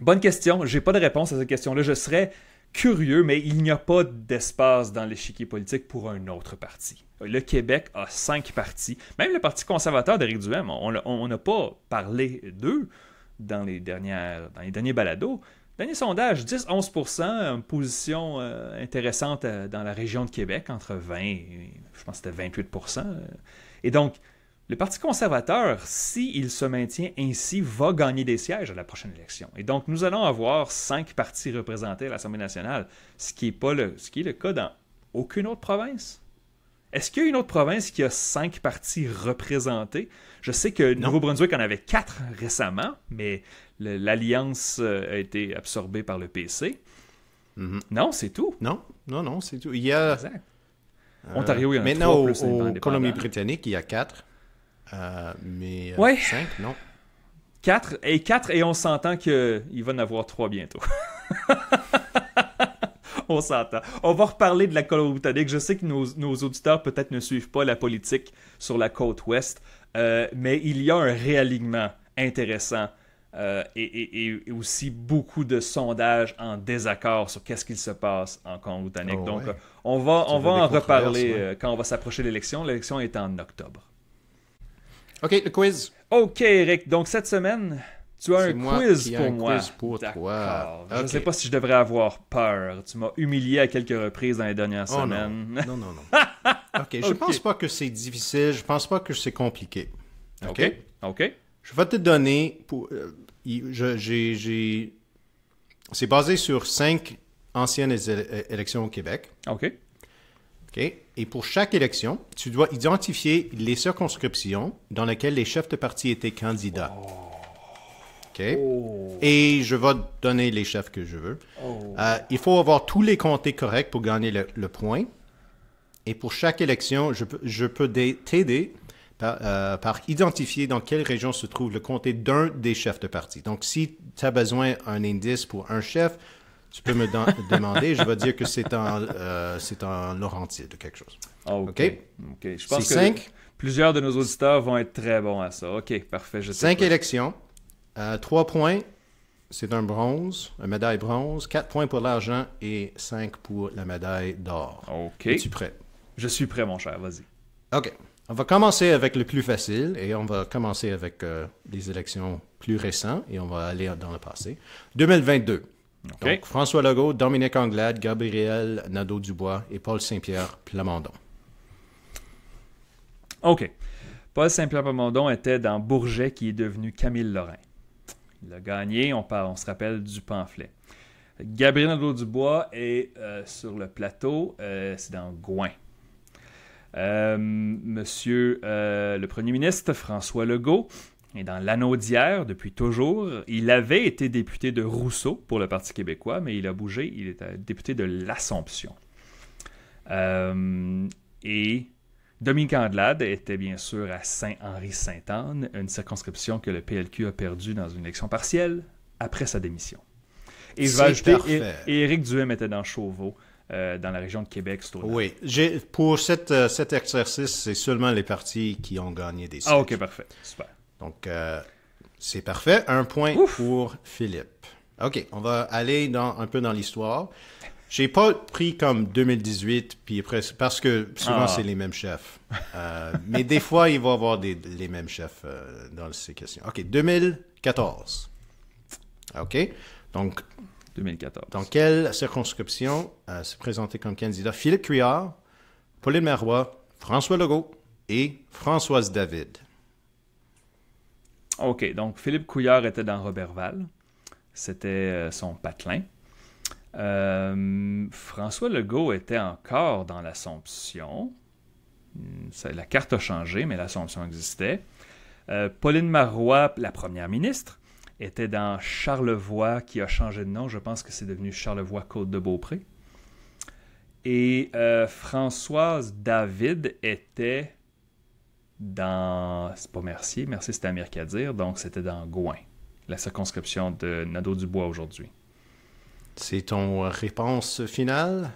bonne question, j'ai pas de réponse à cette question-là. Je serais curieux, mais il n'y a pas d'espace dans l'échiquier politique pour un autre parti le Québec a cinq partis. Même le Parti conservateur d'Éric Duhem, on n'a pas parlé d'eux dans les, dernières, les derniers balados. Dernier sondage, 10-11 euh, position euh, intéressante euh, dans la région de Québec, entre 20 et, je pense c'était 28 Et donc, le Parti conservateur, s'il se maintient ainsi, va gagner des sièges à la prochaine élection. Et donc, nous allons avoir cinq partis représentés à l'Assemblée nationale, ce qui, n'est pas le, ce qui est le cas dans aucune autre province. Est-ce qu'il y a une autre province qui a cinq partis représentés? Je sais que Nouveau-Brunswick en avait quatre récemment, mais l'alliance euh, a été absorbée par le PC. Mhm. Non, c'est tout. Non, non, non, c'est tout. Il y a... Euh, Ontario, il y en a trois. Maintenant, au, Colombie-Britannique, il y a quatre. Euh, mais cinq, non. Quatre, et quatre, et on s'entend qu'il va en avoir trois bientôt. on s'entend. On va reparler de la Colombie-Britannique. Je sais que nos, auditeurs peut-être ne suivent pas la politique sur la côte ouest, euh, mais il y a un réalignement intéressant. Euh, et, aussi beaucoup de sondages en désaccord sur qu'est-ce qu'il se passe en Colombie-Britannique. Oh, Donc, on va, on va en reparler euh, quand on va s'approcher de l'élection. L'élection est en octobre. OK, le quiz. OK, Eric. Donc, cette semaine, tu as un quiz pour moi. Quiz pour toi. Je ne sais pas si je devrais avoir peur. Tu m'as humilié à quelques reprises dans les dernières oh semaines. Non, non, non. ok, je pense pas que c'est difficile. Je ne pense pas que c'est compliqué. Ok. Ok. Je vais te donner. Pour, euh, c'est basé sur cinq anciennes élections au Québec. OK. OK. Et pour chaque élection, tu dois identifier les circonscriptions dans lesquelles les chefs de parti étaient candidats. Oh. Ok, oh. Et je vais donner les chefs que je veux. Oh. Euh, il faut avoir tous les comtés corrects pour gagner le, point. Et pour chaque élection, je, peux t'aider euh, par, identifier dans quelle région se trouve le comté d'un des chefs de parti. Donc, si tu as besoin d'un indice pour un chef, tu peux me demander. Je vais dire que c'est en, euh, c'est Laurentide quelque chose. OK. OK. Je pense que plusieurs de nos auditeurs vont être très bons à ça. OK, parfait. cinq élections. Euh, trois points, c'est un bronze, une médaille bronze, 4 points pour l'argent et 5 pour la médaille d'or. OK. Es-tu prêt? Je suis prêt, mon cher, vas-y. OK. On va commencer avec le plus facile et on va commencer avec les euh, élections plus récentes et on va aller dans le passé. 2022. Donc, François Legault, Dominique Anglade, Gabriel Nadeau-Dubois et Paul Saint-Pierre Plamondon. OK. Paul Saint-Pierre Plamondon était dans Bourget qui est devenu Camille Lorrain. Il a gagné, on, parle, on se rappelle du pamphlet. Gabriel Nadeau-Dubois est euh, sur le plateau, euh, c'est dans Gouin. Euh, monsieur le Premier ministre François Legault est dans l'anneau depuis toujours. Il avait été député de Rousseau pour le Parti québécois, mais il a bougé, il est député de l'Assomption. et Dominique Andelade était bien sûr à Saint-Henri-Sainte-Anne, une circonscription que le PLQ a perdue dans une élection partielle après sa démission. Et je vais ajouter, Éric Duhem était dans Chauveau, euh, dans la région de Québec, Oui, pour euh, cet exercice, c'est seulement les partis qui ont gagné des sièges. Ah, ok, parfait, super. Donc, euh, c'est parfait. Un point pour Philippe. OK, on va aller un peu dans l'histoire. J'ai pas pris comme 2018, puis parce que souvent ah. c'est les mêmes chefs. Euh, mais des fois, il va y avoir des, les mêmes chefs euh, dans ces questions. OK, 2014. OK. Donc, 2014. Dans quelle circonscription s'est euh, se comme candidat Philippe Cuillard, Pauline Marois, François Legault et Françoise David? OK, donc Philippe Couillard était dans Robertval. C'était son patelin. Euh, François Legault était encore dans l'Assomption. Hmm, la carte a changé, mais l'Assomption existait. Euh, Pauline Marois, la première ministre, était dans Charlevoix, qui a changé de nom. Je pense que c'est devenu Charlevoix-Côte-de-Beaupré. Et euh, Françoise David était dans. C'est pas Mercier, Mercier c'était à dire, donc c'était dans Gouin, la circonscription de Nadeau-Dubois aujourd'hui. C'est ton réponse finale?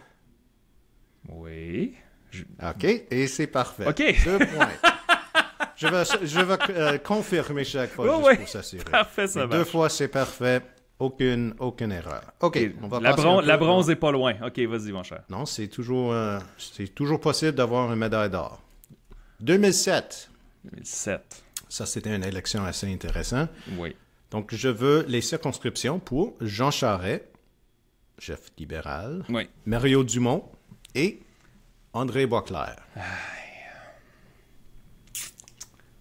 Oui. OK, et c'est parfait. OK. Deux points. je vais, je vais euh, confirmer chaque fois pour s'assurer. Parfait, ça Deux fois, c'est parfait. Aucune, aucune erreur. OK, la, la bronze n'est pas loin. OK, vas-y, mon cher. Non, c'est toujours, euh, c'est toujours possible d'avoir une médaille d'or. 2007. 2007. Ça, c'était une élection assez intéressante. Oui. Donc, je veux les circonscriptions pour Jean Charret chef libéral, Mario Dumont et André Boisclair.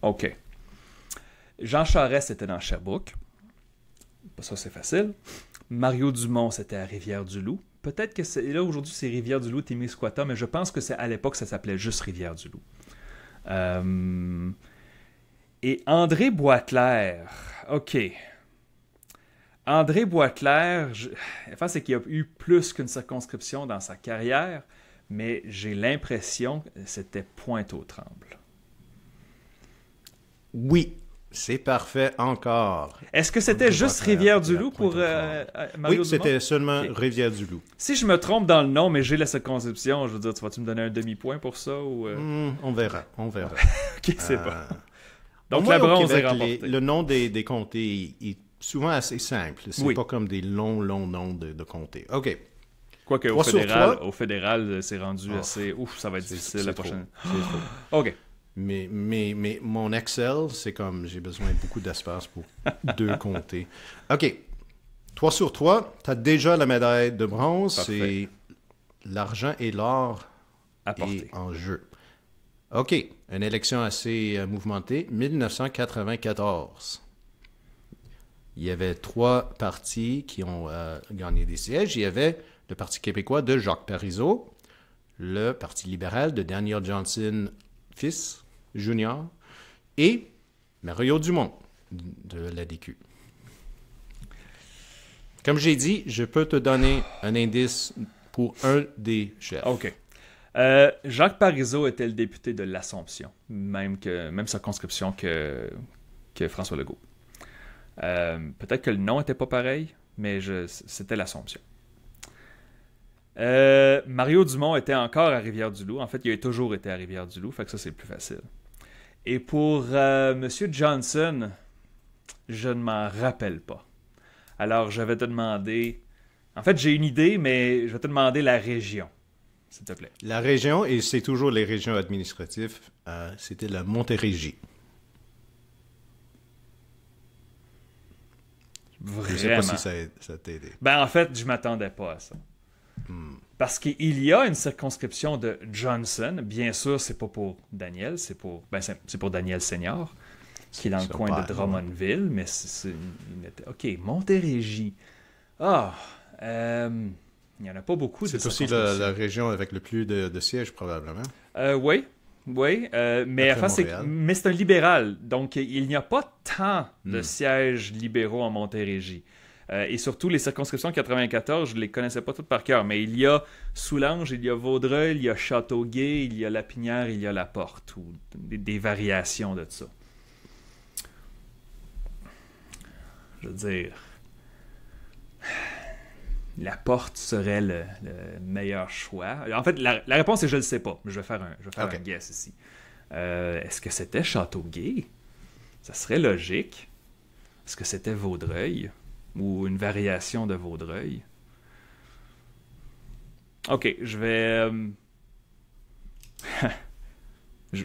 OK. Jean Charest était dans Sherbrooke. Ça, c'est facile. Mario Dumont, c'était à Rivière-du-Loup. Peut-être que c'est. Là, aujourd'hui, c'est Rivière-du-Loup, Témiscouata, mais je pense que c'est à l'époque, ça s'appelait juste Rivière-du-Loup. Euh, et André Boisclair. OK. André Boisclair, enfin, c'est qu'il a eu plus qu'une circonscription dans sa carrière, mais j'ai l'impression que c'était pointe aux tremble. Oui, c'est parfait encore. Est-ce que c'était juste Rivière-du-Loup pour euh, euh Oui, c'était seulement Rivière-du-Loup. Si je me trompe dans le nom, mais j'ai la circonscription, je veux dire, tu vas-tu me donner un demi-point pour ça ou euh? hmm, On verra, on verra. Qui c'est euh, Donc la le nom des, comtés, souvent assez simple. C'est pas comme des longs, longs noms de, de comtés. OK. Quoique au fédéral, au fédéral, euh, c'est rendu ah. assez. Ouf, ça va être difficile la prochaine. OK. Mais, mais, mais mon Excel, c'est comme j'ai besoin de beaucoup d'espace pour deux comtés. OK. 3 sur 3, tu as déjà la médaille de bronze. C'est l'argent et l'or est en jeu. OK. Une élection assez euh, mouvementée. 1994 il y avait trois partis qui ont euh, gagné des sièges. Il y avait le Parti québécois de Jacques Parizeau, le Parti libéral de Daniel Johnson, fils, junior, et Mario Dumont de l'ADQ. Comme j'ai dit, je peux te donner un indice pour un des chefs. OK. Euh, Jacques Parizeau était le député de l'Assomption, même, même circonscription que François Legault. Euh, peut-être que le nom n'était pas pareil, mais c'était l'assomption. Euh, Mario Dumont était encore à Rivière-du-Loup. En fait, il a toujours été à Rivière-du-Loup, fait que ça, c'est plus facile. Et pour M. Euh, Monsieur Johnson, je ne m'en rappelle pas. Alors, je vais te demander... En fait, j'ai une idée, mais je vais te demander la région, s'il te plaît. La région, et c'est toujours les régions administratives, c'était la Montérégie. Vraiment. Je sais pas si ça, t'a aidé. Ben, en fait, je m'attendais pas à ça. Hmm. Parce qu'il y a une circonscription de Johnson. Bien sûr, c'est pas pour Daniel, c'est pour, ben, c'est pour Daniel Senior, qui est dans le coin de Drummondville, mais c'est, OK, Montérégie. Ah, euh, il n'y en a pas beaucoup. C'est aussi la, la, région avec le plus de, sièges, probablement. Euh, oui, oui, euh, mais c'est c'est un libéral, donc il n'y a pas tant de hmm. sièges libéraux en Montérégie. Euh, et surtout, les circonscriptions 94, je ne les connaissais pas toutes par cœur, mais il y a Soulanges, il y a Vaudreuil, il y a Châteauguay, il y a Lapinière, il y a La Porte, ou des variations de ça. Je veux dire, la porte serait le, meilleur choix. En fait, la, réponse est je ne sais pas. Je vais faire un, je guess ici. Euh, est-ce que c'était Châteauguay? Ça serait logique. Est-ce que c'était Vaudreuil? Ou une variation de Vaudreuil? Ok, je vais... Euh, je...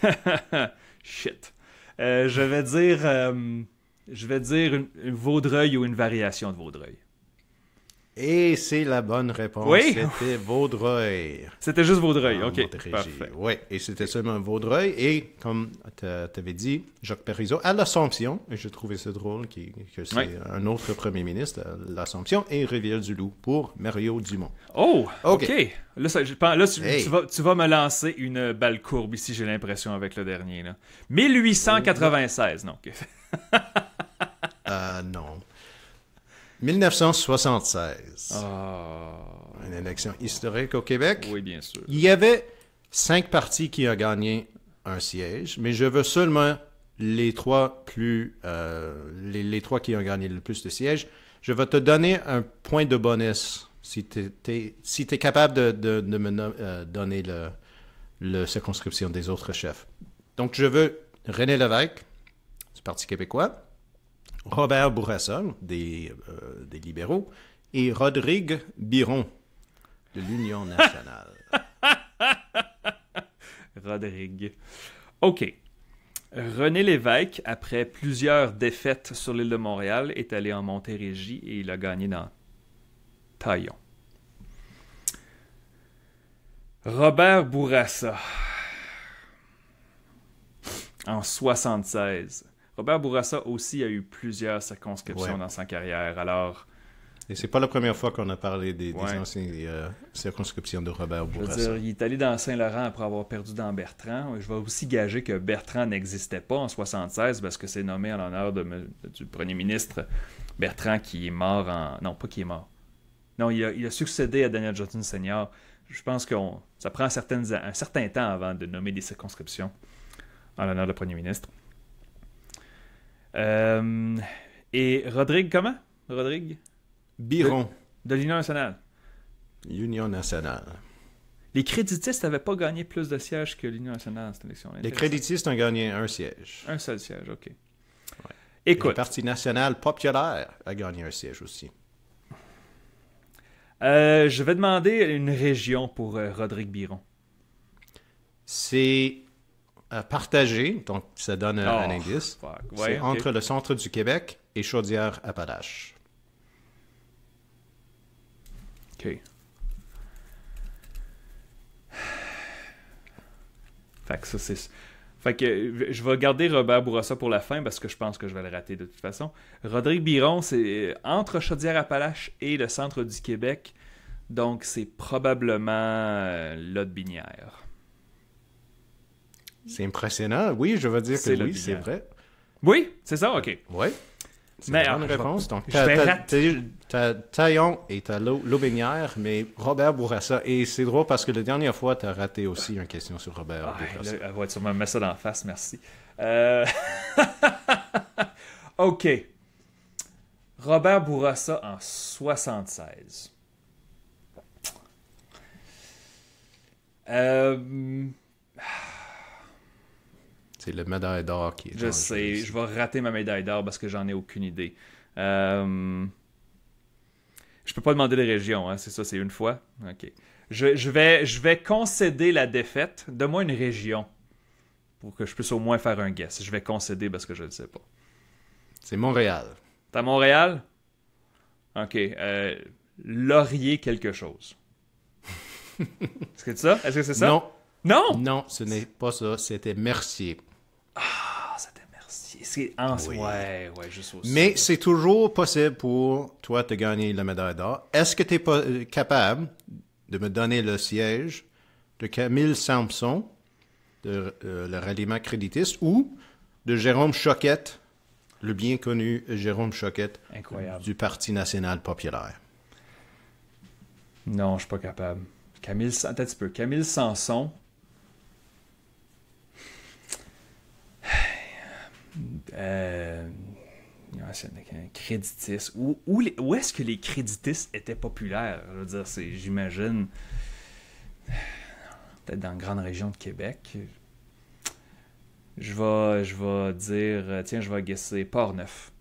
Shit. Euh, je vais dire... Je vais dire une, Vaudreuil ou une variation de Vaudreuil. Et c'est la bonne réponse. Oui? C'était Vaudreuil. C'était juste Vaudreuil, ok. Parfait. Oui, et c'était seulement Vaudreuil. Et comme tu avais dit, Jacques Parizeau, à l'Assomption, et j'ai trouvé ça drôle que c'est un autre premier ministre, l'Assomption, et Rivière-du-Loup pour Mario Dumont. Oh, ok. Là, tu, vas, me lancer une balle courbe ici, j'ai l'impression, avec le dernier. 1896, non. Euh, ah, non. 1976. Une élection historique au Québec. Oui, bien sûr. Il y avait cinq partis qui ont gagné un siège, mais je veux seulement les trois plus euh, les, trois qui ont gagné le plus de sièges. Je vais te donner un point de bonus si tu es, es, capable de, de, me euh, donner le, le circonscription des autres chefs. Donc, je veux René Lévesque, du Parti québécois. Robert Bourassa, euh, des, libéraux, et Rodrigue Biron, de l'Union nationale. Rodrigue. OK. René Lévesque, après plusieurs défaites sur l'île de Montréal, est allé en Montérégie et il a gagné dans Taillon. Robert Bourassa, en 76, Robert Bourassa aussi a eu plusieurs circonscriptions dans sa carrière. Alors. Et c'est pas la première fois qu'on a parlé des, anciennes euh, circonscriptions de Robert Bourassa. Je veux dire, il est allé dans Saint-Laurent après avoir perdu dans Bertrand. Je vais aussi gager que Bertrand n'existait pas en 76 parce que c'est nommé en l'honneur du premier ministre Bertrand qui est mort en. Non, pas qui est mort. Non, il a, succédé à Daniel Johnson Senior. Je pense que ça prend un certain temps avant de nommer des circonscriptions en l'honneur du premier ministre. Euh, et Rodrigue, comment Rodrigue Biron. De, l'Union nationale. Union nationale. Les créditistes n'avaient pas gagné plus de sièges que l'Union nationale cette élection. Les créditistes ont gagné un siège. Un seul siège, OK. Écoute. le Parti national populaire a gagné un siège aussi. Euh, je vais demander une région pour euh, Rodrigue Biron. C'est euh, partagé, donc ça donne un oh, indice, c'est entre le centre du Québec et Chaudière-Appalaches. OK. Fait que ça, c'est... Fait que je vais garder Robert Bourassa pour la fin parce que je pense que je vais le rater de toute façon. Rodrigue Biron, c'est euh, entre Chaudière-Appalaches et le centre du Québec. Donc, c'est probablement euh, l'autre binière. C'est impressionnant. Oui, je veux dire que oui, c'est vrai. Oui, c'est ça, ok. Oui. Mais une réponse. Donc, t'as Taillon et t'as Loubinière, mais Robert Bourassa. Et c'est drôle parce que la dernière fois, t'as raté aussi une question sur Robert ah, Bourassa. Elle va sûrement mettre ça dans face, merci. Euh, ok. Robert Bourassa en 76. Euh c'est le médaille d'or qui est. Je sais, je vais rater ma médaille d'or parce que j'en ai aucune idée. Euh... Je peux pas demander les régions, hein, c'est ça, c'est une fois. Ok. Je, vais, je vais concéder la défaite. Donne-moi une région pour que je puisse au moins faire un guess. Je vais concéder parce que je ne sais pas. C'est Montréal. T'es à Montréal? Ok. Euh, laurier quelque chose. Est-ce que c'est ça? Est-ce que c'est ça? Non. Non? Non, ce n'est pas ça. C'était Mercier. Mais c'est toujours possible pour toi de gagner la médaille d'or. Est-ce que tu es pas, euh, capable de me donner le siège de Camille Samson, de euh, le ralliement créditiste, ou de Jérôme Choquette, le bien connu Jérôme Choquette du Parti national populaire? Non, je suis pas capable. Camille, un petit peu. Camille Samson. euh, un Où, où, où est-ce que les créditistes étaient populaires? dire, j'imagine, peut-être dans la grande région de Québec. Je vais, je dire, tiens, je vais guesser Port-Neuf.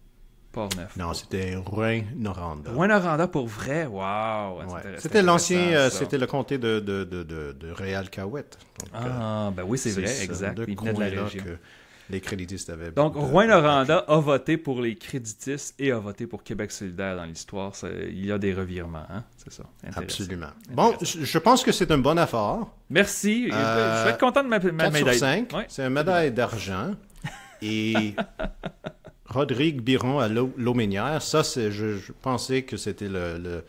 Port-Neuf. Non, c'était Ruin noranda rouen noranda pour vrai? Wow! C'était l'ancien, euh, c'était le comté de, de, de, réal cahouette Ah, ben oui, c'est vrai, exact. de la les créditistes avaient. Donc, Rouen-Noranda a voté pour les créditistes et a voté pour Québec solidaire dans l'histoire. Il y a des revirements, hein? c'est ça. Absolument. Bon, je pense que c'est un bon effort. Merci. je euh, suis content de ma, ma 4 c'est une médaille d'argent. Et Rodrigue Biron à L'Auménière, ça, je, je, pensais que c'était le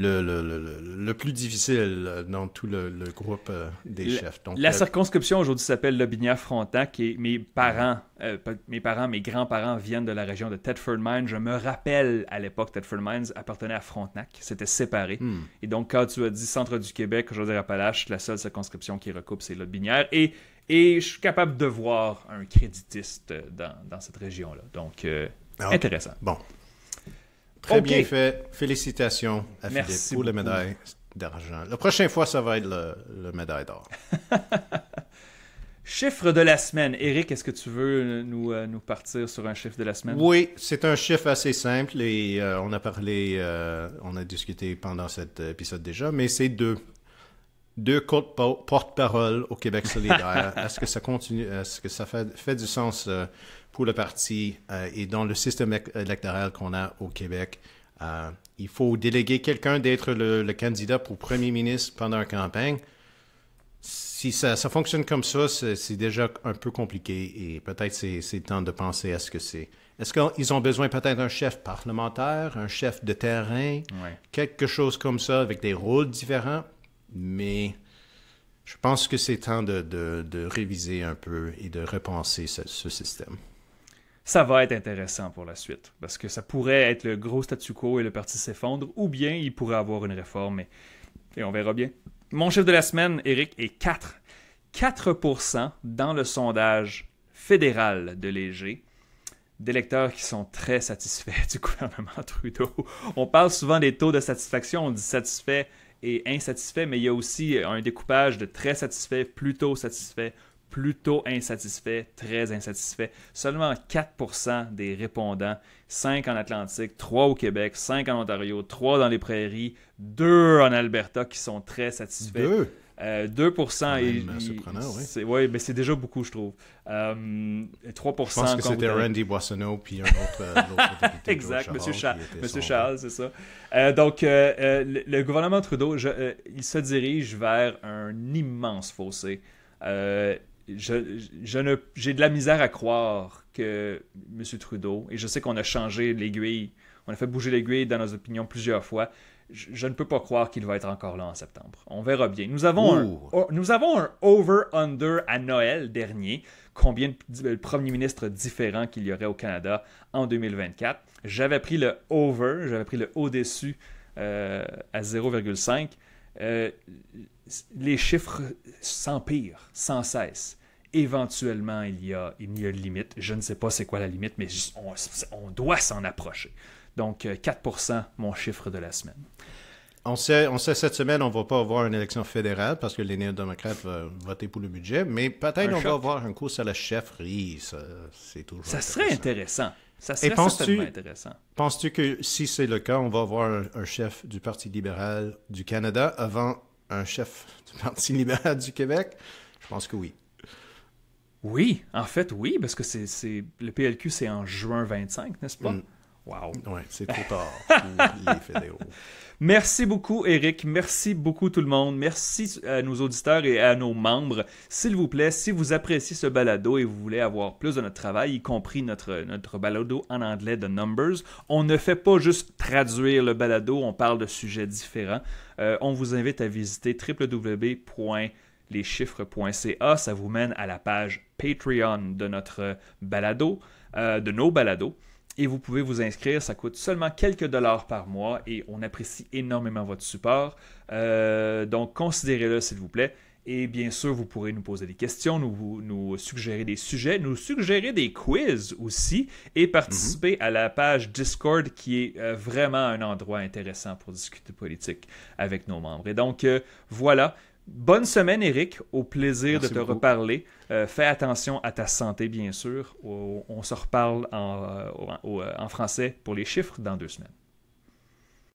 le, plus difficile euh, dans tout le, groupe euh, des chefs. la euh, circonscription aujourd'hui s'appelle Lobinière-Frontenac et mes parents, mes parents, mes grands-parents viennent de la région de Thetford Mines. Je me rappelle à l'époque, Thetford Mines appartenait à Frontenac, c'était séparé. Hmm. Et donc, quand tu as dit centre du Québec, aujourd'hui Appalaches, la seule circonscription qui recoupe, c'est Lobinière. Et, et je suis capable de voir un créditiste dans, cette région-là. Donc, ah, intéressant. Bon, Très bien fait. Félicitations à Philippe pour la médaille d'argent. La prochaine fois, ça va être le, médaille d'or. chiffre de la semaine. Eric, est-ce que tu veux euh, nous, euh, nous, partir sur un chiffre de la semaine? Oui, c'est un chiffre assez simple et euh, on a parlé, on a discuté pendant cet épisode déjà, mais c'est deux. Deux porte-parole au Québec solidaire. est-ce que ça continue, est-ce que ça fait, du sens pour le parti euh, et dans le système électoral qu'on a au Québec. Euh, il faut déléguer quelqu'un d'être le, candidat pour premier ministre pendant la campagne. Si ça, fonctionne comme ça, c'est déjà un peu compliqué et peut-être c'est le temps de penser à ce que c'est. Est-ce qu'ils ont besoin peut-être d'un chef parlementaire, un chef de terrain, quelque chose comme ça avec des rôles différents? Mais je pense que c'est temps de, réviser un peu et de repenser ce, ce système ça va être intéressant pour la suite, parce que ça pourrait être le gros statu quo et le parti s'effondre, ou bien il pourrait avoir une réforme, et, on verra bien. Mon chiffre de la semaine, Eric, est 4. 4% dans le sondage fédéral de Léger d'électeurs qui sont très satisfaits du gouvernement Trudeau. On parle souvent des taux de satisfaction, on dit satisfait et insatisfait, mais il y a aussi un découpage de très satisfait, plutôt satisfait, plutôt insatisfait, très insatisfait. Seulement 4% des répondants, 5 en Atlantique, 3 au Québec, 5 en Ontario, 3 dans les prairies, 2 en Alberta qui sont très satisfaits. Deux. 2% euh, et, c'est oui. ouais, mais c'est déjà beaucoup je trouve. 3% euh, Je pense que c'était Randy Boissonneau puis un autre, euh, autre Exact, Monsieur Charles, Monsieur Charles, c'est ça. donc le, gouvernement Trudeau, il se dirige vers un immense fossé je, ne, j'ai de la misère à croire que M. Trudeau, et je sais qu'on a changé l'aiguille, on a fait bouger l'aiguille dans nos opinions plusieurs fois, je, ne peux pas croire qu'il va être encore là en septembre. On verra bien. Nous avons, un, oh, nous avons un over-under à Noël dernier, combien de premiers ministres différents qu'il y aurait au Canada en 2024. J'avais pris le over, j'avais pris le au-dessus euh, à 0,5. Euh, les chiffres s'empirent sans cesse. Éventuellement, il y, a, il y a une limite. Je ne sais pas c'est quoi la limite, mais on, doit s'en approcher. Donc, 4%, euh, mon chiffre de la semaine. On sait, on sait cette semaine, on ne va pas avoir une élection fédérale parce que les néo-démocrates vont euh, voter pour le budget, mais peut-être on va avoir un course à la chefferie. c'est toujours ça serait intéressant. Ça intéressant. Penses-tu que si c'est le cas, on va avoir un, chef du Parti libéral du Canada avant un chef du Parti libéral du Québec? Je pense que oui. Oui, en fait, oui, parce que c'est le PLQ, c'est en juin 25, n'est-ce pas? Mm. Wow. c'est trop tard les Merci beaucoup, Eric. Merci beaucoup, tout le monde. Merci à nos auditeurs et à nos membres. S'il vous plaît, si vous appréciez ce balado et vous voulez avoir plus de notre travail, y compris notre, notre balado en anglais de Numbers, on ne fait pas juste traduire le balado, on parle de sujets différents. Euh, on vous invite à visiter www.leschiffres.ca. Ça vous mène à la page Patreon de notre balado, euh, de nos balados et vous pouvez vous inscrire. Ça coûte seulement quelques dollars par mois et on apprécie énormément votre support. Euh, donc considérez-le s'il vous plaît. Et bien sûr, vous pourrez nous poser des questions, nous, nous suggérer des sujets, nous suggérer des quiz aussi et participer mhm. à la page Discord qui est euh, vraiment un endroit intéressant pour discuter politique avec nos membres. Et donc, euh, voilà, Bonne semaine, Eric. Au plaisir de te reparler. Euh, fais attention à ta santé, bien sûr. On, se reparle euh, euh, en français pour les chiffres dans deux semaines.